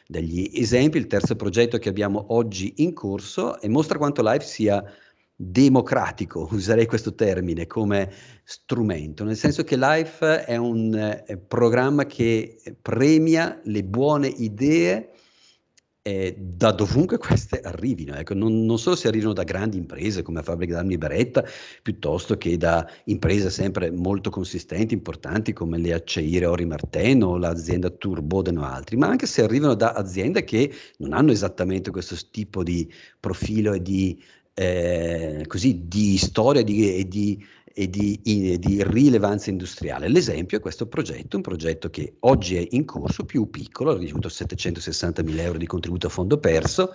A: degli esempi, il terzo progetto che abbiamo oggi in corso e mostra quanto Life sia democratico, [laughs] userei questo termine come strumento, nel senso che LIFE è un eh, programma che premia le buone idee eh, da dovunque [laughs] queste arrivino, ecco, non, non, solo se arrivano da grandi imprese come Fabbrica d'Armi Beretta, piuttosto che da imprese sempre molto consistenti, importanti come le acciaire Ori Marten o l'azienda Turbodeno o altri, ma anche se arrivano da aziende che non hanno esattamente questo tipo di profilo e di, eh, così, di storia di, e di e di, di, rilevanza industriale. L'esempio è questo progetto, un progetto che oggi è in corso, più piccolo, ha ricevuto 760 mila euro di contributo a fondo perso,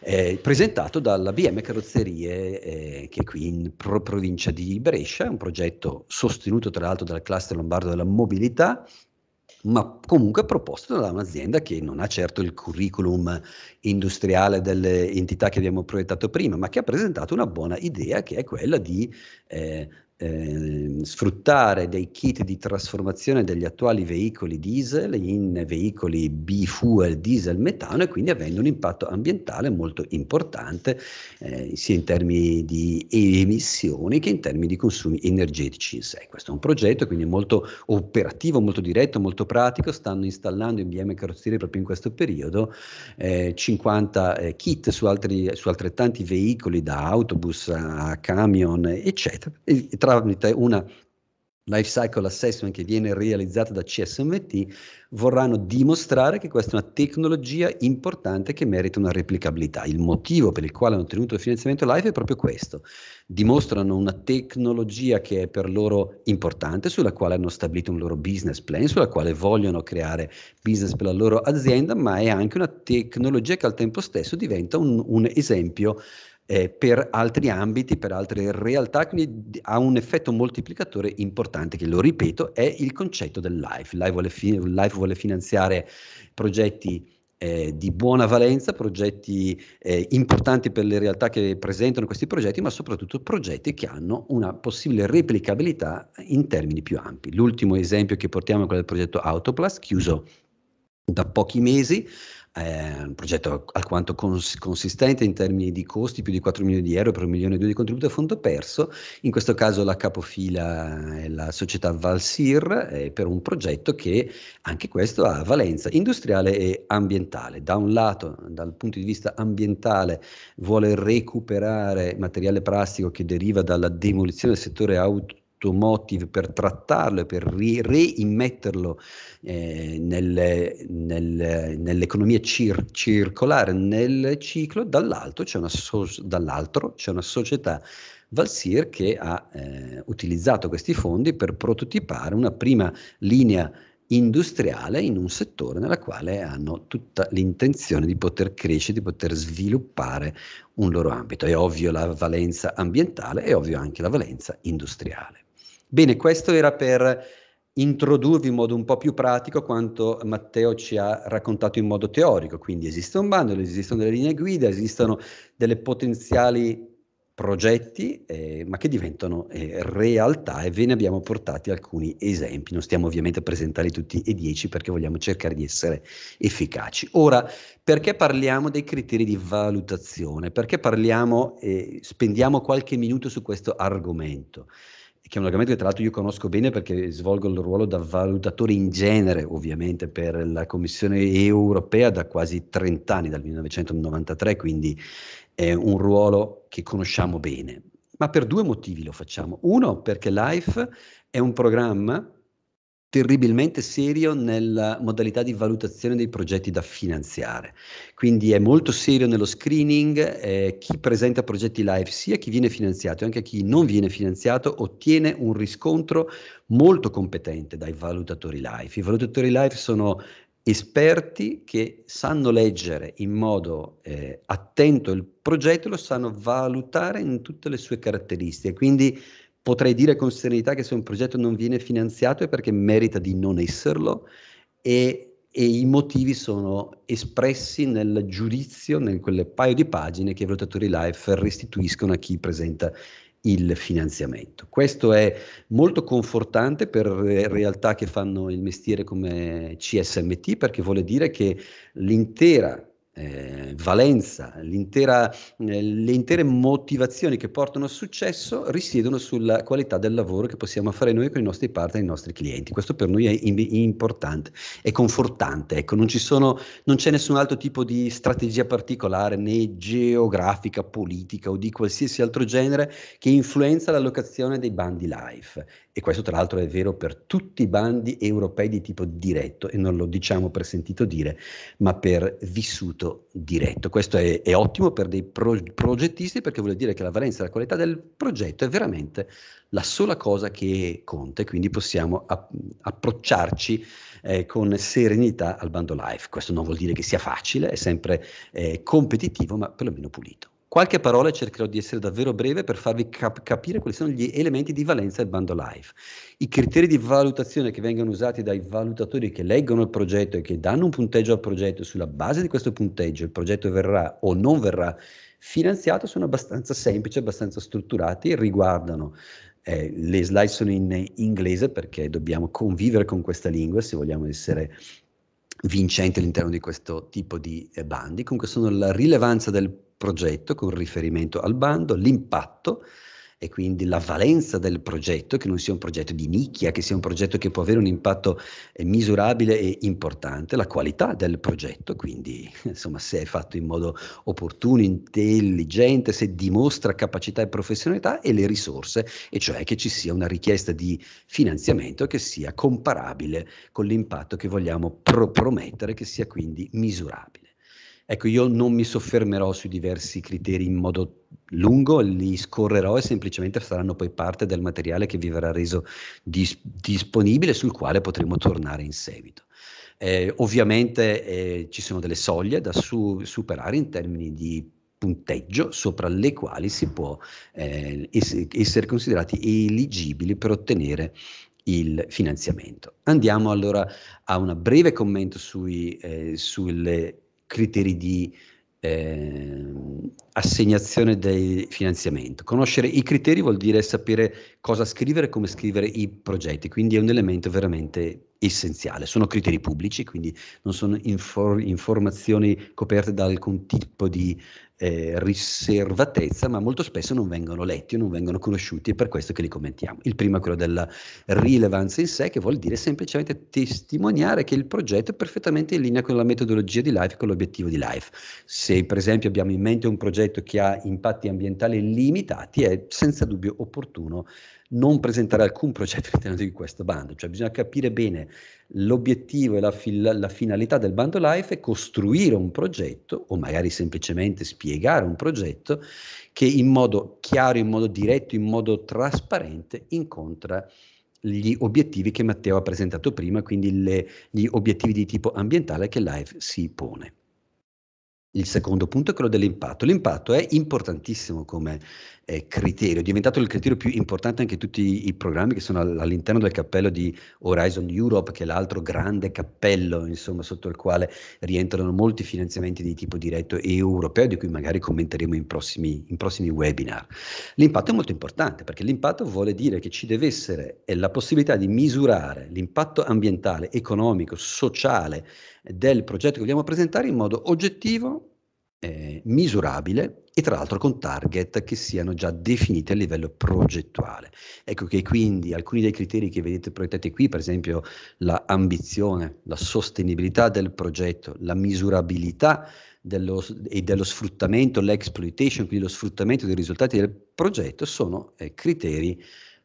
A: eh, presentato dalla BM Carrozzerie eh, che è qui in pro- provincia di Brescia, un progetto sostenuto tra l'altro dal cluster lombardo della mobilità ma comunque proposto da un'azienda che non ha certo il curriculum industriale delle entità che abbiamo proiettato prima, ma che ha presentato una buona idea che è quella di eh, Ehm, sfruttare dei kit di trasformazione degli attuali veicoli diesel in veicoli bifuel diesel metano e quindi avendo un impatto ambientale molto importante eh, sia in termini di emissioni che in termini di consumi energetici in sé. Questo è un progetto quindi molto operativo, molto diretto, molto pratico, stanno installando in BM Carrozzerie proprio in questo periodo eh, 50 eh, kit su, altri, su altrettanti veicoli da autobus a camion eccetera. E, tramite una life cycle assessment che viene realizzata da CSMT vorranno dimostrare che questa è una tecnologia importante che merita una replicabilità. Il motivo per il quale hanno ottenuto il finanziamento live è proprio questo. Dimostrano una tecnologia che è per loro importante, sulla quale hanno stabilito un loro business plan, sulla quale vogliono creare business per la loro azienda, ma è anche una tecnologia che al tempo stesso diventa un, un esempio eh, per altri ambiti, per altre realtà, quindi ha un effetto moltiplicatore importante che, lo ripeto, è il concetto del life. Life vuole, fi- life vuole finanziare progetti eh, di buona valenza, progetti eh, importanti per le realtà che presentano questi progetti, ma soprattutto progetti che hanno una possibile replicabilità in termini più ampi. L'ultimo esempio che portiamo è quello del progetto Autoplus, chiuso da pochi mesi, è un progetto alquanto cons- consistente in termini di costi, più di 4 milioni di euro per un milione e due di contributo a fondo perso, in questo caso la capofila è la società Valsir eh, per un progetto che anche questo ha valenza industriale e ambientale. Da un lato, dal punto di vista ambientale, vuole recuperare materiale plastico che deriva dalla demolizione del settore auto- motive per trattarlo e per reimmetterlo eh, nel, nel, nell'economia cir- circolare, nel ciclo, dall'alto c'è una, so- dall'altro c'è una società Valsir che ha eh, utilizzato questi fondi per prototipare una prima linea industriale in un settore nella quale hanno tutta l'intenzione di poter crescere, di poter sviluppare un loro ambito. È ovvio la valenza ambientale, è ovvio anche la valenza industriale. Bene, questo era per introdurvi in modo un po' più pratico quanto Matteo ci ha raccontato in modo teorico. Quindi esiste un bando, esistono delle linee guida, esistono delle potenziali progetti, eh, ma che diventano eh, realtà e ve ne abbiamo portati alcuni esempi. Non stiamo ovviamente a presentarli tutti e dieci perché vogliamo cercare di essere efficaci. Ora, perché parliamo dei criteri di valutazione? Perché parliamo, eh, spendiamo qualche minuto su questo argomento? che è un argomento che tra l'altro io conosco bene perché svolgo il ruolo da valutatore in genere ovviamente per la Commissione europea da quasi 30 anni, dal 1993, quindi è un ruolo che conosciamo bene. Ma per due motivi lo facciamo. Uno, perché LIFE è un programma terribilmente serio nella modalità di valutazione dei progetti da finanziare. Quindi è molto serio nello screening, eh, chi presenta progetti live, sia chi viene finanziato, anche chi non viene finanziato, ottiene un riscontro molto competente dai valutatori live. I valutatori live sono esperti che sanno leggere in modo eh, attento il progetto lo sanno valutare in tutte le sue caratteristiche, quindi potrei dire con serenità che se un progetto non viene finanziato è perché merita di non esserlo e, e i motivi sono espressi nel giudizio, in quelle paio di pagine che i valutatori live restituiscono a chi presenta il finanziamento. Questo è molto confortante per realtà che fanno il mestiere come CSMT perché vuole dire che l'intera eh, valenza, eh, le intere motivazioni che portano a successo risiedono sulla qualità del lavoro che possiamo fare noi con i nostri partner, i nostri clienti. Questo per noi è in- importante, è confortante, ecco, non, sono, non c'è nessun altro tipo di strategia particolare né geografica, politica o di qualsiasi altro genere che influenza l'allocazione dei bandi live e questo tra l'altro è vero per tutti i bandi europei di tipo diretto e non lo diciamo per sentito dire, ma per vissuto diretto. Questo è, è ottimo per dei pro, progettisti perché vuol dire che la valenza e la qualità del progetto è veramente la sola cosa che conta e quindi possiamo app- approcciarci eh, con serenità al bando live. Questo non vuol dire che sia facile, è sempre eh, competitivo, ma perlomeno pulito. Qualche parola e cercherò di essere davvero breve per farvi cap- capire quali sono gli elementi di valenza del bando live. I criteri di valutazione che vengono usati dai valutatori che leggono il progetto e che danno un punteggio al progetto, sulla base di questo punteggio il progetto verrà o non verrà finanziato, sono abbastanza semplici, abbastanza strutturati, riguardano eh, le slide sono in inglese perché dobbiamo convivere con questa lingua se vogliamo essere vincenti all'interno di questo tipo di eh, bandi. Comunque sono la rilevanza del progetto con riferimento al bando, l'impatto e quindi la valenza del progetto, che non sia un progetto di nicchia, che sia un progetto che può avere un impatto eh, misurabile e importante, la qualità del progetto, quindi [laughs] insomma se è fatto in modo opportuno, intelligente, se dimostra capacità e professionalità e le risorse, e cioè che ci sia una richiesta di finanziamento che sia comparabile con l'impatto che vogliamo pro- promettere, che sia quindi misurabile. Ecco, io non mi soffermerò sui diversi criteri in modo lungo, li scorrerò e semplicemente saranno poi parte del materiale che vi verrà reso dis- disponibile sul quale potremo tornare in seguito. Eh, ovviamente eh, ci sono delle soglie da su- superare in termini di punteggio sopra le quali si può eh, es- essere considerati eligibili per ottenere il finanziamento. Andiamo allora a un breve commento sui, eh, sulle criteri di eh, assegnazione del finanziamento. Conoscere i criteri vuol dire sapere cosa scrivere e come scrivere i progetti, quindi è un elemento veramente essenziale. Sono criteri pubblici, quindi non sono infor- informazioni coperte da alcun tipo di eh, riservatezza, ma molto spesso non vengono letti o non vengono conosciuti, è per questo che li commentiamo. Il primo è quello della rilevanza in sé, che vuol dire semplicemente testimoniare che il progetto è perfettamente in linea con la metodologia di Life, con l'obiettivo di Life. Se per esempio abbiamo in mente un progetto che ha impatti ambientali limitati, è senza dubbio opportuno non presentare alcun progetto [laughs] all'interno di questo bando, cioè bisogna capire bene l'obiettivo e la, fil- la finalità del bando life e costruire un progetto o magari semplicemente spiegare un progetto che in modo chiaro, in modo diretto, in modo trasparente incontra gli obiettivi che Matteo ha presentato prima, quindi le, gli obiettivi di tipo ambientale che Life si pone. Il secondo punto è quello dell'impatto. L'impatto è importantissimo come eh, criterio, è diventato il criterio più importante anche in tutti i programmi che sono all'interno del cappello di Horizon Europe, che è l'altro grande cappello, insomma, sotto il quale rientrano molti finanziamenti di tipo diretto e europeo, di cui magari commenteremo in prossimi, in prossimi webinar. L'impatto è molto importante perché l'impatto vuole dire che ci deve essere la possibilità di misurare l'impatto ambientale, economico, sociale del progetto che vogliamo presentare in modo oggettivo eh, misurabile e tra l'altro con target che siano già definiti a livello progettuale. Ecco che quindi alcuni dei criteri che vedete proiettati qui, per esempio l'ambizione, la, la sostenibilità del progetto, la misurabilità dello, e dello sfruttamento, l'exploitation, quindi lo sfruttamento dei risultati del progetto, sono eh, criteri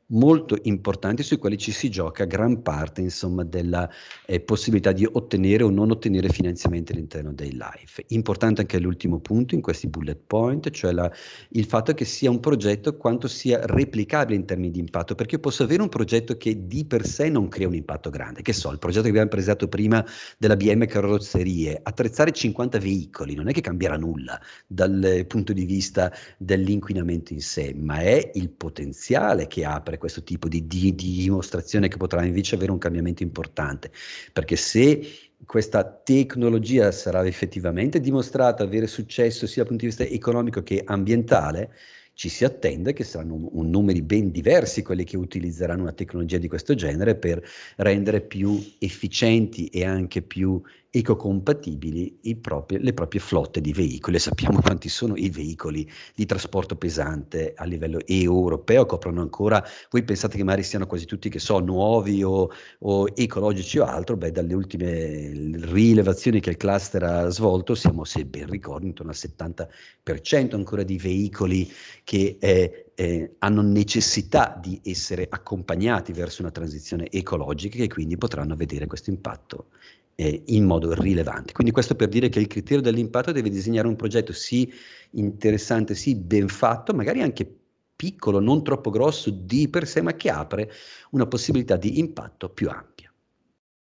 A: molto importanti sui quali ci si gioca gran parte insomma, della eh, possibilità di ottenere o non ottenere finanziamenti all'interno dei live. Importante anche l'ultimo punto in questi bullet point, cioè la, il fatto che sia un progetto quanto sia replicabile in termini di impatto, perché io posso avere un progetto che di per sé non crea un impatto grande, che so, il progetto che abbiamo presentato prima della BM Carrozzerie, attrezzare 50 veicoli non è che cambierà nulla dal eh, punto di vista dell'inquinamento in sé, ma è il potenziale che apre questo tipo di, di, di dimostrazione che potrà invece avere un cambiamento importante, perché se questa tecnologia sarà effettivamente dimostrata avere successo sia dal punto di vista economico che ambientale, ci si attende che saranno un, un numeri ben diversi quelli che utilizzeranno una tecnologia di questo genere per rendere più efficienti e anche più ecocompatibili propri, le proprie flotte di veicoli. Sappiamo [laughs] quanti sono i veicoli di trasporto pesante a livello europeo, coprono ancora, voi pensate che magari siano quasi tutti che so, nuovi o, o ecologici o altro, beh dalle ultime rilevazioni che il cluster ha svolto siamo, se ben ricordo, intorno al 70% ancora di veicoli che eh, eh, hanno necessità di essere accompagnati verso una transizione ecologica e quindi potranno vedere questo impatto eh, in modo rilevante. Quindi questo per dire che il criterio dell'impatto deve disegnare un progetto sì interessante, sì ben fatto, magari anche piccolo, non troppo grosso di per sé, ma che apre una possibilità di impatto più ampia.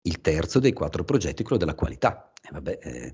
A: Il terzo dei quattro progetti è quello della qualità. Eh, vabbè, eh,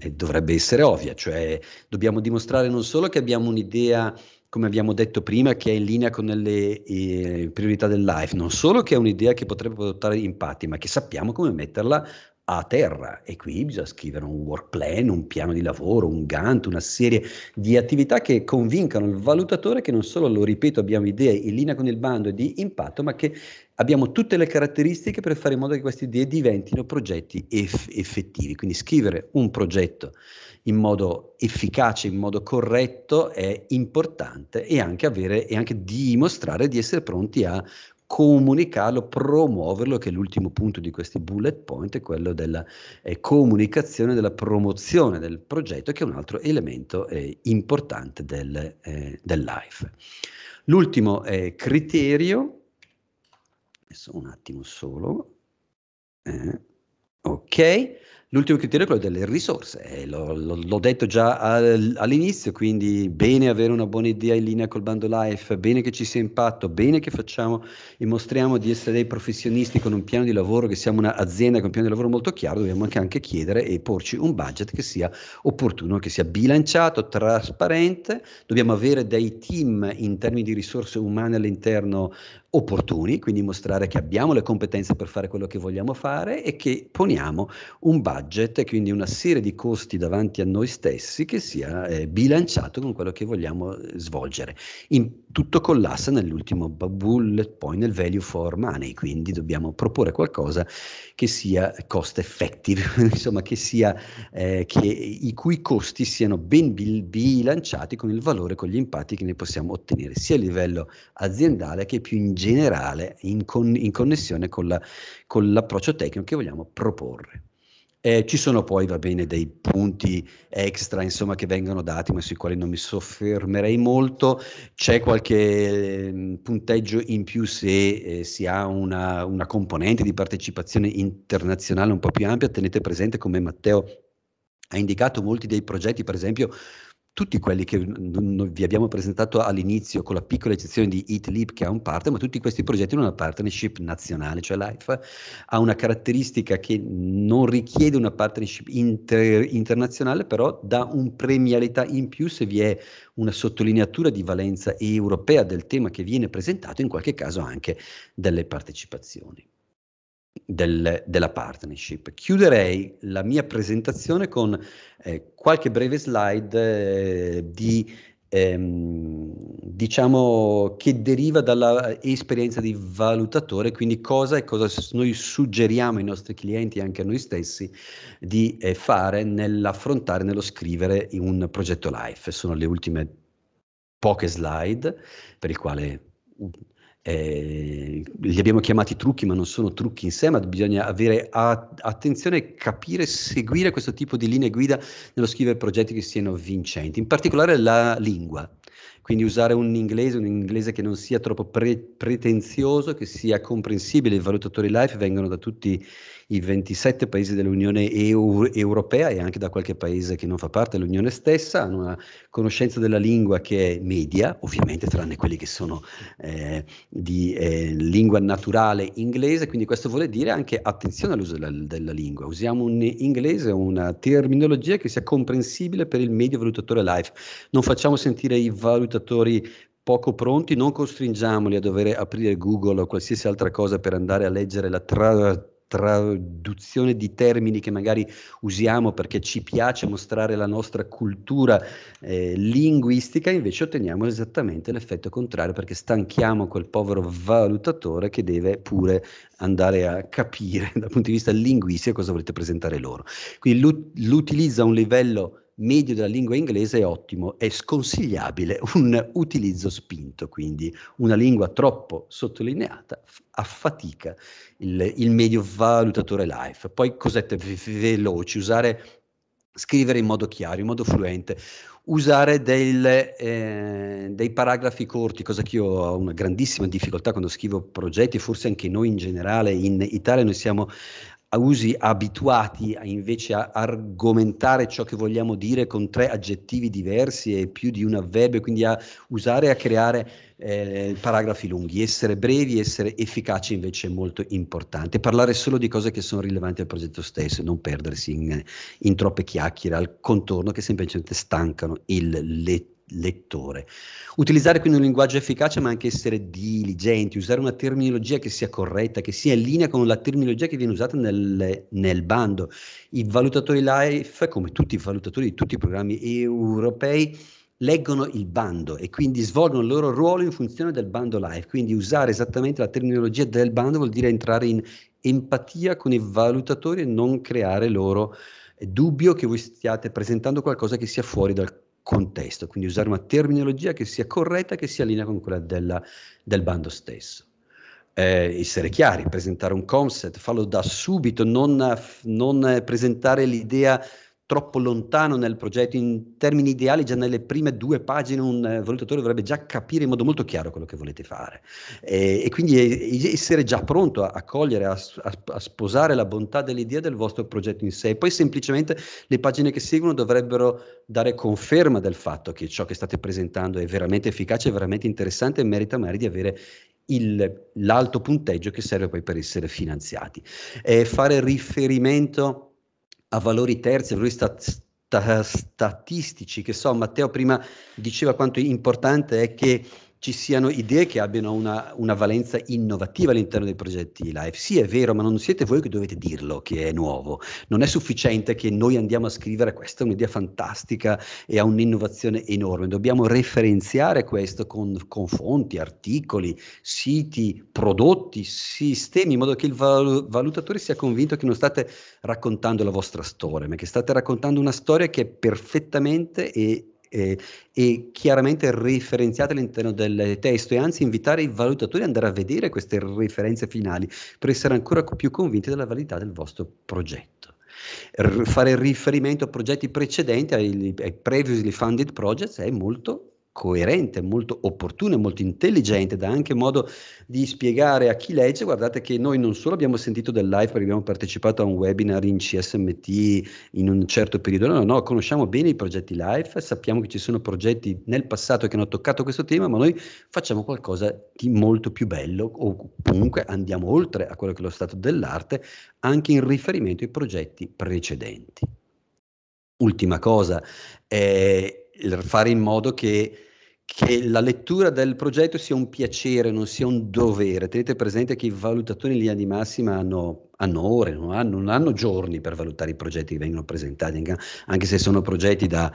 A: eh, [laughs] dovrebbe essere ovvia, cioè dobbiamo dimostrare non solo che abbiamo un'idea come abbiamo detto prima, che è in linea con le eh, priorità del life, non solo che è un'idea che potrebbe portare impatti, ma che sappiamo come metterla a terra e qui bisogna scrivere un work plan, un piano di lavoro, un Gantt, una serie di attività che convincano il valutatore che non solo, lo ripeto, abbiamo idee in linea con il bando di impatto, ma che abbiamo tutte le caratteristiche per fare in modo che queste idee diventino progetti eff- effettivi. Quindi scrivere un progetto in modo efficace, in modo corretto è importante e anche, avere, e anche dimostrare di essere pronti a comunicarlo, promuoverlo, che è l'ultimo punto di questi bullet point, è quello della eh, comunicazione, della promozione del progetto, che è un altro elemento eh, importante del, eh, del, live. L'ultimo eh, criterio, adesso un attimo solo, eh, ok, L'ultimo criterio è quello delle risorse, eh, l'ho, l'ho, detto già all'inizio, quindi bene avere una buona idea in linea col bando life, bene che ci sia impatto, bene che facciamo e mostriamo di essere dei professionisti con un piano di lavoro, che siamo un'azienda con un piano di lavoro molto chiaro, dobbiamo anche, anche chiedere e porci un budget che sia opportuno, che sia bilanciato, trasparente, dobbiamo avere dei team in termini di risorse umane all'interno opportuni, quindi mostrare che abbiamo le competenze per fare quello che vogliamo fare e che poniamo un budget budget e quindi una serie di costi davanti a noi stessi che sia eh, bilanciato con quello che vogliamo eh, svolgere. In, tutto collassa nell'ultimo bullet point, nel value for money, quindi dobbiamo proporre qualcosa che sia cost effective, [laughs] insomma che, sia, eh, che i cui costi siano ben bil- bilanciati con il valore, con gli impatti che ne possiamo ottenere, sia a livello aziendale che più in generale in, con- in connessione con, la, con l'approccio tecnico che vogliamo proporre. Eh, ci sono poi, va bene, dei punti extra, insomma, che vengono dati, ma sui quali non mi soffermerei molto. C'è qualche mm, punteggio in più se eh, si ha una, una componente di partecipazione internazionale un po' più ampia. Tenete presente come Matteo ha indicato molti dei progetti, per esempio tutti quelli che vi abbiamo presentato all'inizio, con la piccola eccezione di HeatLib che ha un partner, ma tutti questi progetti hanno una partnership nazionale, cioè Life ha una caratteristica che non richiede una partnership inter- internazionale, però dà un premialità in più se vi è una sottolineatura di valenza europea del tema che viene presentato, in qualche caso anche delle partecipazioni del, della partnership. Chiuderei la mia presentazione con eh, qualche breve slide eh, di, ehm, diciamo che deriva dall'esperienza di valutatore, quindi cosa e cosa noi suggeriamo ai nostri clienti e anche a noi stessi di eh, fare nell'affrontare, nello scrivere un progetto live. Sono le ultime poche slide per il quale eh, li abbiamo chiamati trucchi, ma non sono trucchi in sé, ma bisogna avere a- attenzione, capire, seguire questo tipo di linee guida nello scrivere progetti che siano vincenti, in particolare la lingua. Quindi usare un inglese, un inglese che non sia troppo pre- pretenzioso, che sia comprensibile. I valutatori life vengono da tutti i 27 paesi dell'Unione EU, Europea e anche da qualche paese che non fa parte dell'Unione stessa hanno una conoscenza della lingua che è media, ovviamente tranne quelli che sono eh, di eh, lingua naturale inglese, quindi questo vuol dire anche attenzione all'uso della, della lingua. Usiamo un inglese, una terminologia che sia comprensibile per il medio valutatore live. Non facciamo sentire i valutatori poco pronti, non costringiamoli a dover aprire Google o qualsiasi altra cosa per andare a leggere la traduzione traduzione di termini che magari usiamo perché ci piace mostrare la nostra cultura eh, linguistica, invece otteniamo esattamente l'effetto contrario perché stanchiamo quel povero valutatore che deve pure andare a capire [laughs] dal punto di vista linguistico cosa volete presentare loro. Quindi l'utilizzo a un livello medio della lingua inglese è ottimo, è sconsigliabile [laughs] un utilizzo spinto, quindi una lingua troppo sottolineata affatica il, il medio valutatore life. Poi cosette veloci, usare, scrivere in modo chiaro, in modo fluente, usare del, eh, dei paragrafi corti, cosa che io ho una grandissima difficoltà quando scrivo progetti, forse anche noi in generale in Italia noi siamo a usi abituati a invece a argomentare ciò che vogliamo dire con tre aggettivi diversi e più di un avverbio, quindi a usare e a creare eh, paragrafi lunghi, essere brevi, essere efficaci invece è molto importante, parlare solo di cose che sono rilevanti al progetto stesso, e non perdersi in, in troppe chiacchiere al contorno che semplicemente stancano il lettore lettore. Utilizzare quindi un linguaggio efficace ma anche essere diligenti, usare una terminologia che sia corretta, che sia in linea con la terminologia che viene usata nel, nel bando. I valutatori live, come tutti i valutatori di tutti i programmi europei, leggono il bando e quindi svolgono il loro ruolo in funzione del bando live, quindi usare esattamente la terminologia del bando vuol dire entrare in empatia con i valutatori e non creare loro eh, dubbio che voi stiate presentando qualcosa che sia fuori dal contesto, quindi usare una terminologia che sia corretta, che si allinea con quella della, del bando stesso. Eh, essere chiari, presentare un concept, farlo da subito, non, non presentare l'idea troppo lontano nel progetto, in termini ideali già nelle prime due pagine un eh, valutatore dovrebbe già capire in modo molto chiaro quello che volete fare e, e quindi eh, essere già pronto a, a cogliere, a, a, a, sposare la bontà dell'idea del vostro progetto in sé. Poi semplicemente le pagine che seguono dovrebbero dare conferma del fatto che ciò che state presentando è veramente efficace, è veramente interessante e merita magari di avere il, l'alto punteggio che serve poi per essere finanziati. E fare riferimento a valori terzi, a valori stat- statistici che so, Matteo prima diceva quanto importante è che ci siano idee che abbiano una, una valenza innovativa all'interno dei progetti live. Sì, è vero, ma non siete voi che dovete dirlo che è nuovo. Non è sufficiente che noi andiamo a scrivere questa è un'idea fantastica e ha un'innovazione enorme. Dobbiamo referenziare questo con, con fonti, articoli, siti, prodotti, sistemi, in modo che il val- valutatore sia convinto che non state raccontando la vostra storia, ma che state raccontando una storia che è perfettamente e eh, e chiaramente referenziate all'interno del testo e anzi invitare i valutatori ad andare a vedere queste referenze finali per essere ancora più convinti della validità del vostro progetto. R- fare riferimento a progetti precedenti, ai, ai previously funded projects, è molto coerente, molto opportuno e molto intelligente, dà anche modo di spiegare a chi legge, guardate che noi non solo abbiamo sentito del live perché abbiamo partecipato a un webinar in CSMT in un certo periodo, no, no, no conosciamo bene i progetti live, sappiamo che ci sono progetti nel passato che hanno toccato questo tema, ma noi facciamo qualcosa di molto più bello o comunque andiamo oltre a quello che è lo stato dell'arte anche in riferimento ai progetti precedenti. Ultima cosa, è fare in modo che che la lettura del progetto sia un piacere, non sia un dovere. Tenete presente che i valutatori in linea di massima hanno, hanno ore, non hanno, non hanno, giorni per valutare i progetti che vengono presentati, anche se sono progetti da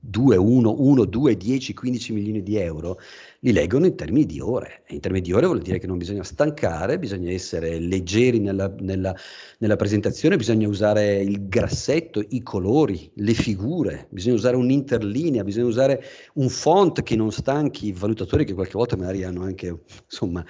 A: 2, 1, 1, 2, 10, 15 milioni di euro li leggono in termini di ore. E In termini di ore vuol dire che non bisogna stancare, bisogna essere leggeri nella, nella, nella presentazione, bisogna usare il grassetto, i colori, le figure, bisogna usare un'interlinea, bisogna usare un font che non stanchi i valutatori che qualche volta magari hanno anche, insomma,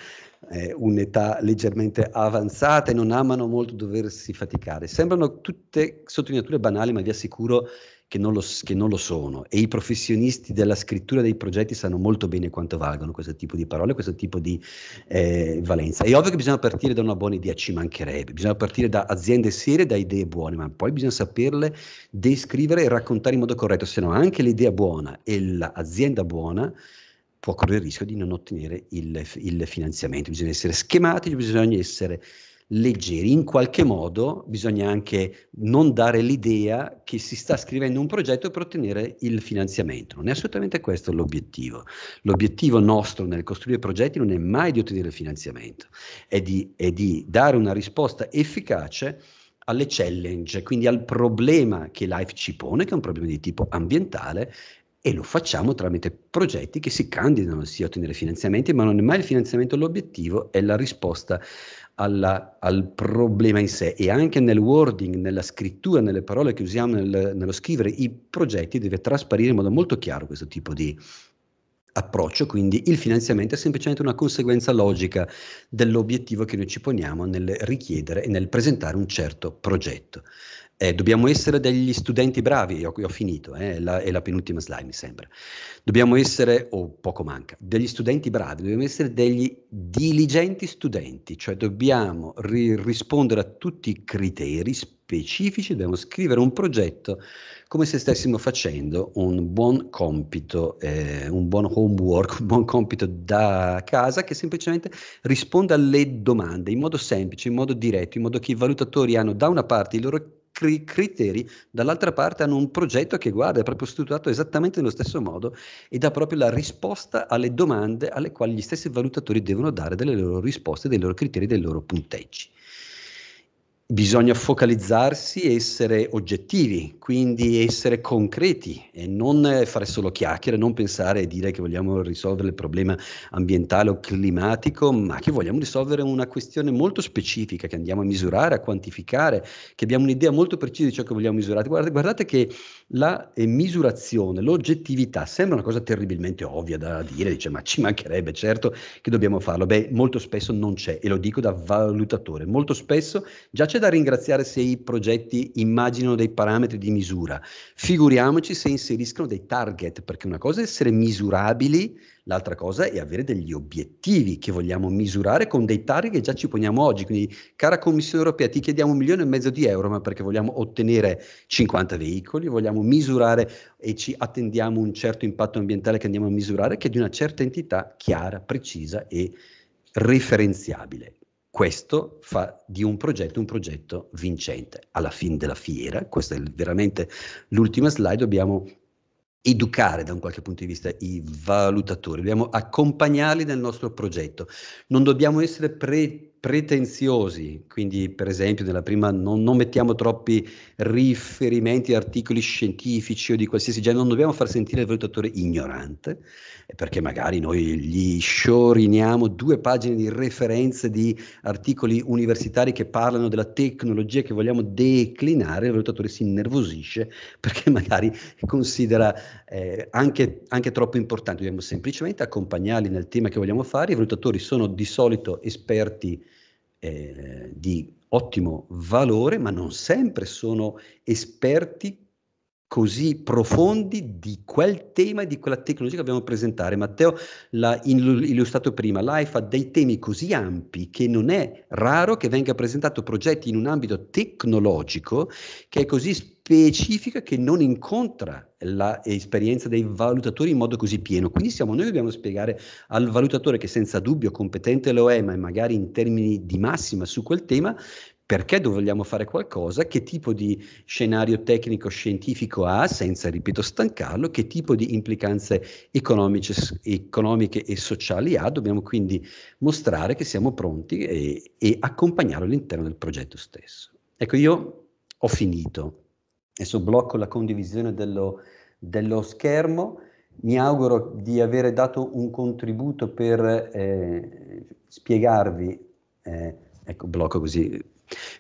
A: eh, un'età leggermente avanzata e non amano molto doversi faticare. Sembrano tutte sottolineature banali, ma vi assicuro che che non, lo, che non, lo, sono e i professionisti della scrittura dei progetti sanno molto bene quanto valgono questo tipo di parole, questo tipo di eh, valenza. È ovvio che bisogna partire da una buona idea, ci mancherebbe, bisogna partire da aziende serie, da idee buone, ma poi bisogna saperle descrivere e raccontare in modo corretto, se no anche l'idea buona e l'azienda buona può correre il rischio di non ottenere il, il finanziamento, bisogna essere schematici, bisogna essere leggeri. In qualche modo bisogna anche non dare l'idea che si sta scrivendo un progetto per ottenere il finanziamento. Non è assolutamente questo l'obiettivo. L'obiettivo nostro nel costruire progetti non è mai di ottenere il finanziamento, è di, è di dare una risposta efficace alle challenge, quindi al problema che Life ci pone, che è un problema di tipo ambientale, e lo facciamo tramite progetti che si candidano sia a ottenere finanziamenti, ma non è mai il finanziamento l'obiettivo, è la risposta alla, al problema in sé e anche nel wording, nella scrittura, nelle parole che usiamo nel, nello scrivere i progetti deve trasparire in modo molto chiaro questo tipo di approccio, quindi il finanziamento è semplicemente una conseguenza logica dell'obiettivo che noi ci poniamo nel richiedere e nel presentare un certo progetto. Eh, dobbiamo essere degli studenti bravi, ho, ho finito, eh, la, è la penultima slide mi sembra. Dobbiamo essere, o oh, poco manca, degli studenti bravi, dobbiamo essere degli diligenti studenti, cioè dobbiamo ri rispondere a tutti i criteri specifici, dobbiamo scrivere un progetto come se stessimo facendo un buon compito, eh, un buon homework, un buon compito da casa che semplicemente risponda alle domande in modo semplice, in modo diretto, in modo che i valutatori hanno da una parte i loro cri- criteri, dall'altra parte hanno un progetto che guarda, è proprio strutturato esattamente nello stesso modo e dà proprio la risposta alle domande alle quali gli stessi valutatori devono dare delle loro risposte, dei loro criteri, dei loro punteggi. Bisogna focalizzarsi e essere oggettivi, quindi essere concreti e non eh, fare solo chiacchiere, non pensare e dire che vogliamo risolvere il problema ambientale o climatico, ma che vogliamo risolvere una questione molto specifica che andiamo a misurare, a quantificare, che abbiamo un'idea molto precisa di ciò che vogliamo misurare. Guardate, guardate che la eh, misurazione, l'oggettività, sembra una cosa terribilmente ovvia da dire, dice ma ci mancherebbe certo che dobbiamo farlo, beh molto spesso non c'è e lo dico da valutatore, molto spesso già c'è da ringraziare se i progetti immaginano dei parametri di misura, figuriamoci se inseriscono dei target, perché una cosa è essere misurabili L'altra cosa è avere degli obiettivi che vogliamo misurare con dei target che già ci poniamo oggi. Quindi, cara Commissione europea, ti chiediamo un milione e mezzo di euro, ma perché vogliamo ottenere 50 veicoli, vogliamo misurare e ci attendiamo un certo impatto ambientale che andiamo a misurare, che è di una certa entità chiara, precisa e referenziabile. Questo fa di un progetto un progetto vincente. Alla fine della fiera, questa è veramente l'ultima slide, dobbiamo educare da un qualche punto di vista i valutatori, dobbiamo accompagnarli nel nostro progetto, non dobbiamo essere pre pretenziosi, quindi per esempio nella prima non, non, mettiamo troppi riferimenti a articoli scientifici o di qualsiasi genere, non dobbiamo far sentire il valutatore ignorante, eh, perché magari noi gli scioriniamo due pagine di referenze di articoli universitari che parlano della tecnologia che vogliamo declinare, il valutatore si innervosisce perché magari considera eh, anche, anche troppo importante, dobbiamo semplicemente accompagnarli nel tema che vogliamo fare, i valutatori sono di solito esperti eh, di ottimo valore, ma non sempre sono esperti così profondi di quel tema e di quella tecnologia che dobbiamo presentare. Matteo l'ha illustrato prima, l'AIFA ha dei temi così ampi che non è raro che venga presentato progetti in un ambito tecnologico che è così specifica che non incontra l'esperienza dei valutatori in modo così pieno. Quindi siamo noi che dobbiamo spiegare al valutatore che senza dubbio competente lo è, ma magari in termini di massima su quel tema, perché vogliamo fare qualcosa, che tipo di scenario tecnico scientifico ha, senza, ripeto, stancarlo, che tipo di implicanze economiche, economiche e sociali ha, dobbiamo quindi mostrare che siamo pronti e, e accompagnarlo all'interno del progetto stesso. Ecco, io ho finito. Adesso blocco la condivisione dello, dello schermo. Mi auguro di avere dato un contributo per eh, spiegarvi, eh, ecco blocco così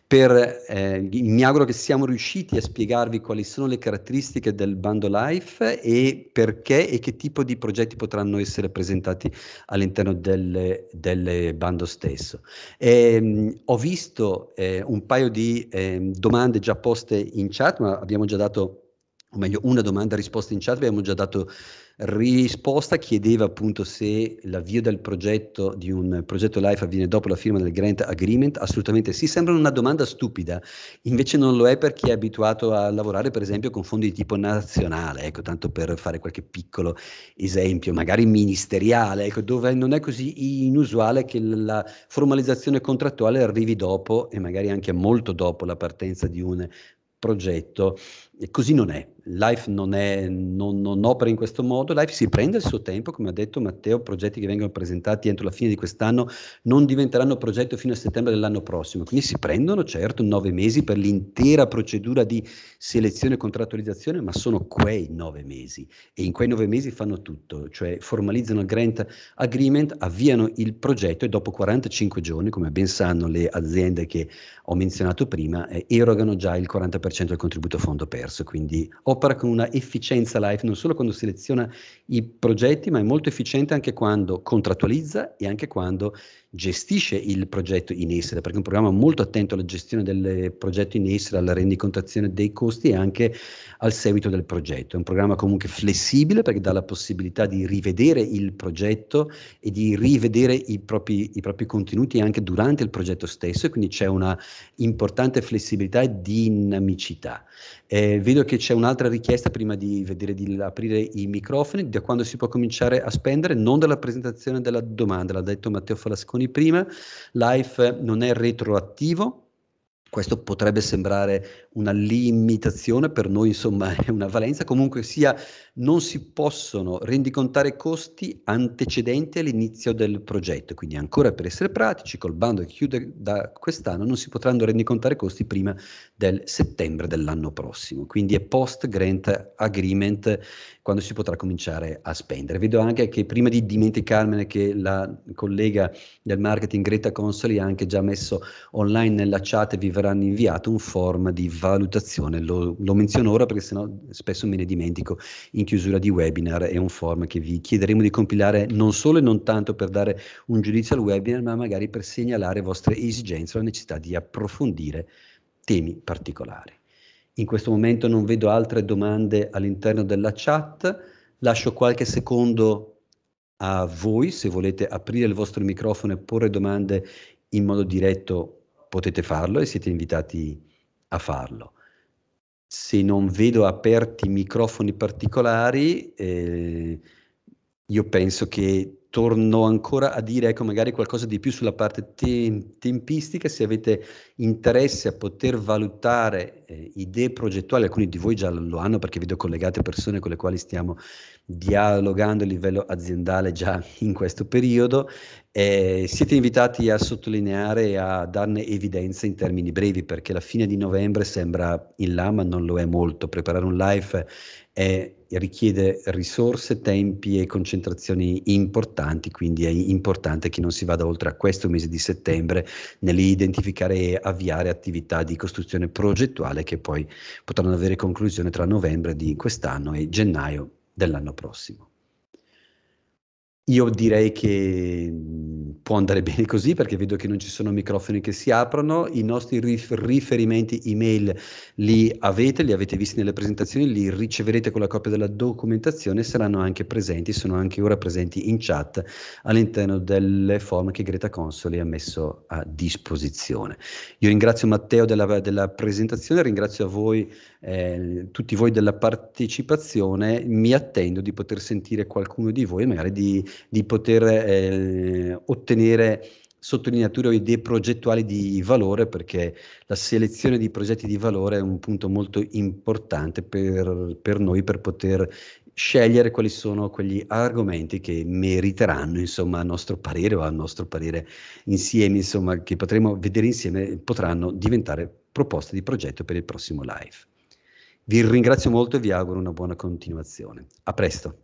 A: per, eh, mi auguro che siamo riusciti a spiegarvi quali sono le caratteristiche del bando Life e perché e che tipo di progetti potranno essere presentati all'interno del, del bando stesso. Eh, ho visto eh, un paio di ehm, domande già poste in chat, ma abbiamo già dato o meglio una domanda risposta in chat, abbiamo già dato risposta chiedeva appunto se l'avvio del progetto di un progetto LIFE avviene dopo la firma del grant agreement, assolutamente sì, sembra una domanda stupida, invece non lo è per chi è abituato a lavorare per esempio con fondi di tipo nazionale, ecco, tanto per fare qualche piccolo esempio, magari ministeriale, ecco, dove non è così inusuale che la formalizzazione contrattuale arrivi dopo e magari anche molto dopo la partenza di un progetto e così non è. Life non, è, non, non, opera in questo modo, Life si prende il suo tempo, come ha detto Matteo, progetti che vengono presentati entro la fine di quest'anno non diventeranno progetto fino a settembre dell'anno prossimo, quindi si prendono certo nove mesi per l'intera procedura di selezione e contrattualizzazione, ma sono quei nove mesi e in quei nove mesi fanno tutto, cioè formalizzano il grant agreement, avviano il progetto e dopo 45 giorni, come ben sanno le aziende che ho menzionato prima, eh, erogano già il 40% del contributo fondo perso diverso, quindi opera con una efficienza life non solo quando seleziona i progetti, ma è molto efficiente anche quando contrattualizza e anche quando gestisce il progetto in essere, perché è un programma molto attento alla gestione del progetto in essere, alla rendicontazione dei costi e anche al seguito del progetto. È un programma comunque flessibile perché dà la possibilità di rivedere il progetto e di rivedere i propri, i propri contenuti anche durante il progetto stesso e quindi c'è una importante flessibilità e dinamicità. Eh, vedo che c'è un'altra richiesta prima di vedere di aprire i microfoni, da quando si può cominciare a spendere, non dalla presentazione della domanda, l'ha detto Matteo Falasconi di prima, Life non è retroattivo, questo potrebbe sembrare una limitazione, per noi insomma [laughs] è una valenza, comunque sia non si possono rendicontare costi antecedenti all'inizio del progetto, quindi ancora per essere pratici, col bando che chiude da quest'anno non si potranno rendicontare costi prima del settembre dell'anno prossimo. Quindi è post grant agreement quando si potrà cominciare a spendere. Vedo anche che prima di dimenticarmene che la collega del marketing Greta Consoli ha anche già messo online nella chat e vi verranno inviato un form di valutazione. Lo, lo menziono ora perché sennò spesso me ne dimentico in chiusura di webinar. È un form che vi chiederemo di compilare non solo e non tanto per dare un giudizio al webinar, ma magari per segnalare vostre esigenze o la necessità di approfondire temi particolari. In questo momento non vedo altre domande all'interno della chat, lascio qualche secondo a voi, se volete aprire il vostro microfono e porre domande in modo diretto potete farlo e siete invitati a farlo. Se non vedo aperti microfoni particolari, eh, io penso che torno ancora a dire ecco, magari qualcosa di più sulla parte te- tempistica, se avete interesse a poter valutare eh, idee progettuali, alcuni di voi già lo hanno perché vedo collegate persone con le quali stiamo dialogando a livello aziendale già in questo periodo, eh, siete invitati a sottolineare e a darne evidenza in termini brevi perché la fine di novembre sembra in là ma non lo è molto. Preparare un live è, richiede risorse, tempi e concentrazioni importanti, quindi è importante che non si vada oltre a questo mese di settembre nell'identificare e avviare attività di costruzione progettuale che poi potranno avere conclusione tra novembre di quest'anno e gennaio dell'anno prossimo. Io direi che mm, può andare bene [laughs] così perché vedo che non ci sono microfoni che si aprono, i nostri riferimenti email li avete, li avete visti nelle presentazioni, li riceverete con la copia della documentazione, saranno anche presenti, sono anche ora presenti in chat all'interno delle forme che Greta Consoli ha messo a disposizione. Io ringrazio Matteo della, della presentazione, ringrazio a voi eh, tutti voi della partecipazione, mi attendo di poter sentire qualcuno di voi, magari di, di poter eh, ottenere sottolineature o idee progettuali di valore perché la selezione di progetti di valore è un punto molto importante per, per noi per poter scegliere quali sono quegli argomenti che meriteranno, insomma, a nostro parere o a nostro parere insieme, insomma, che potremo vedere insieme, potranno diventare proposte di progetto per il prossimo live. Vi ringrazio molto e vi auguro una buona continuazione.
B: A presto.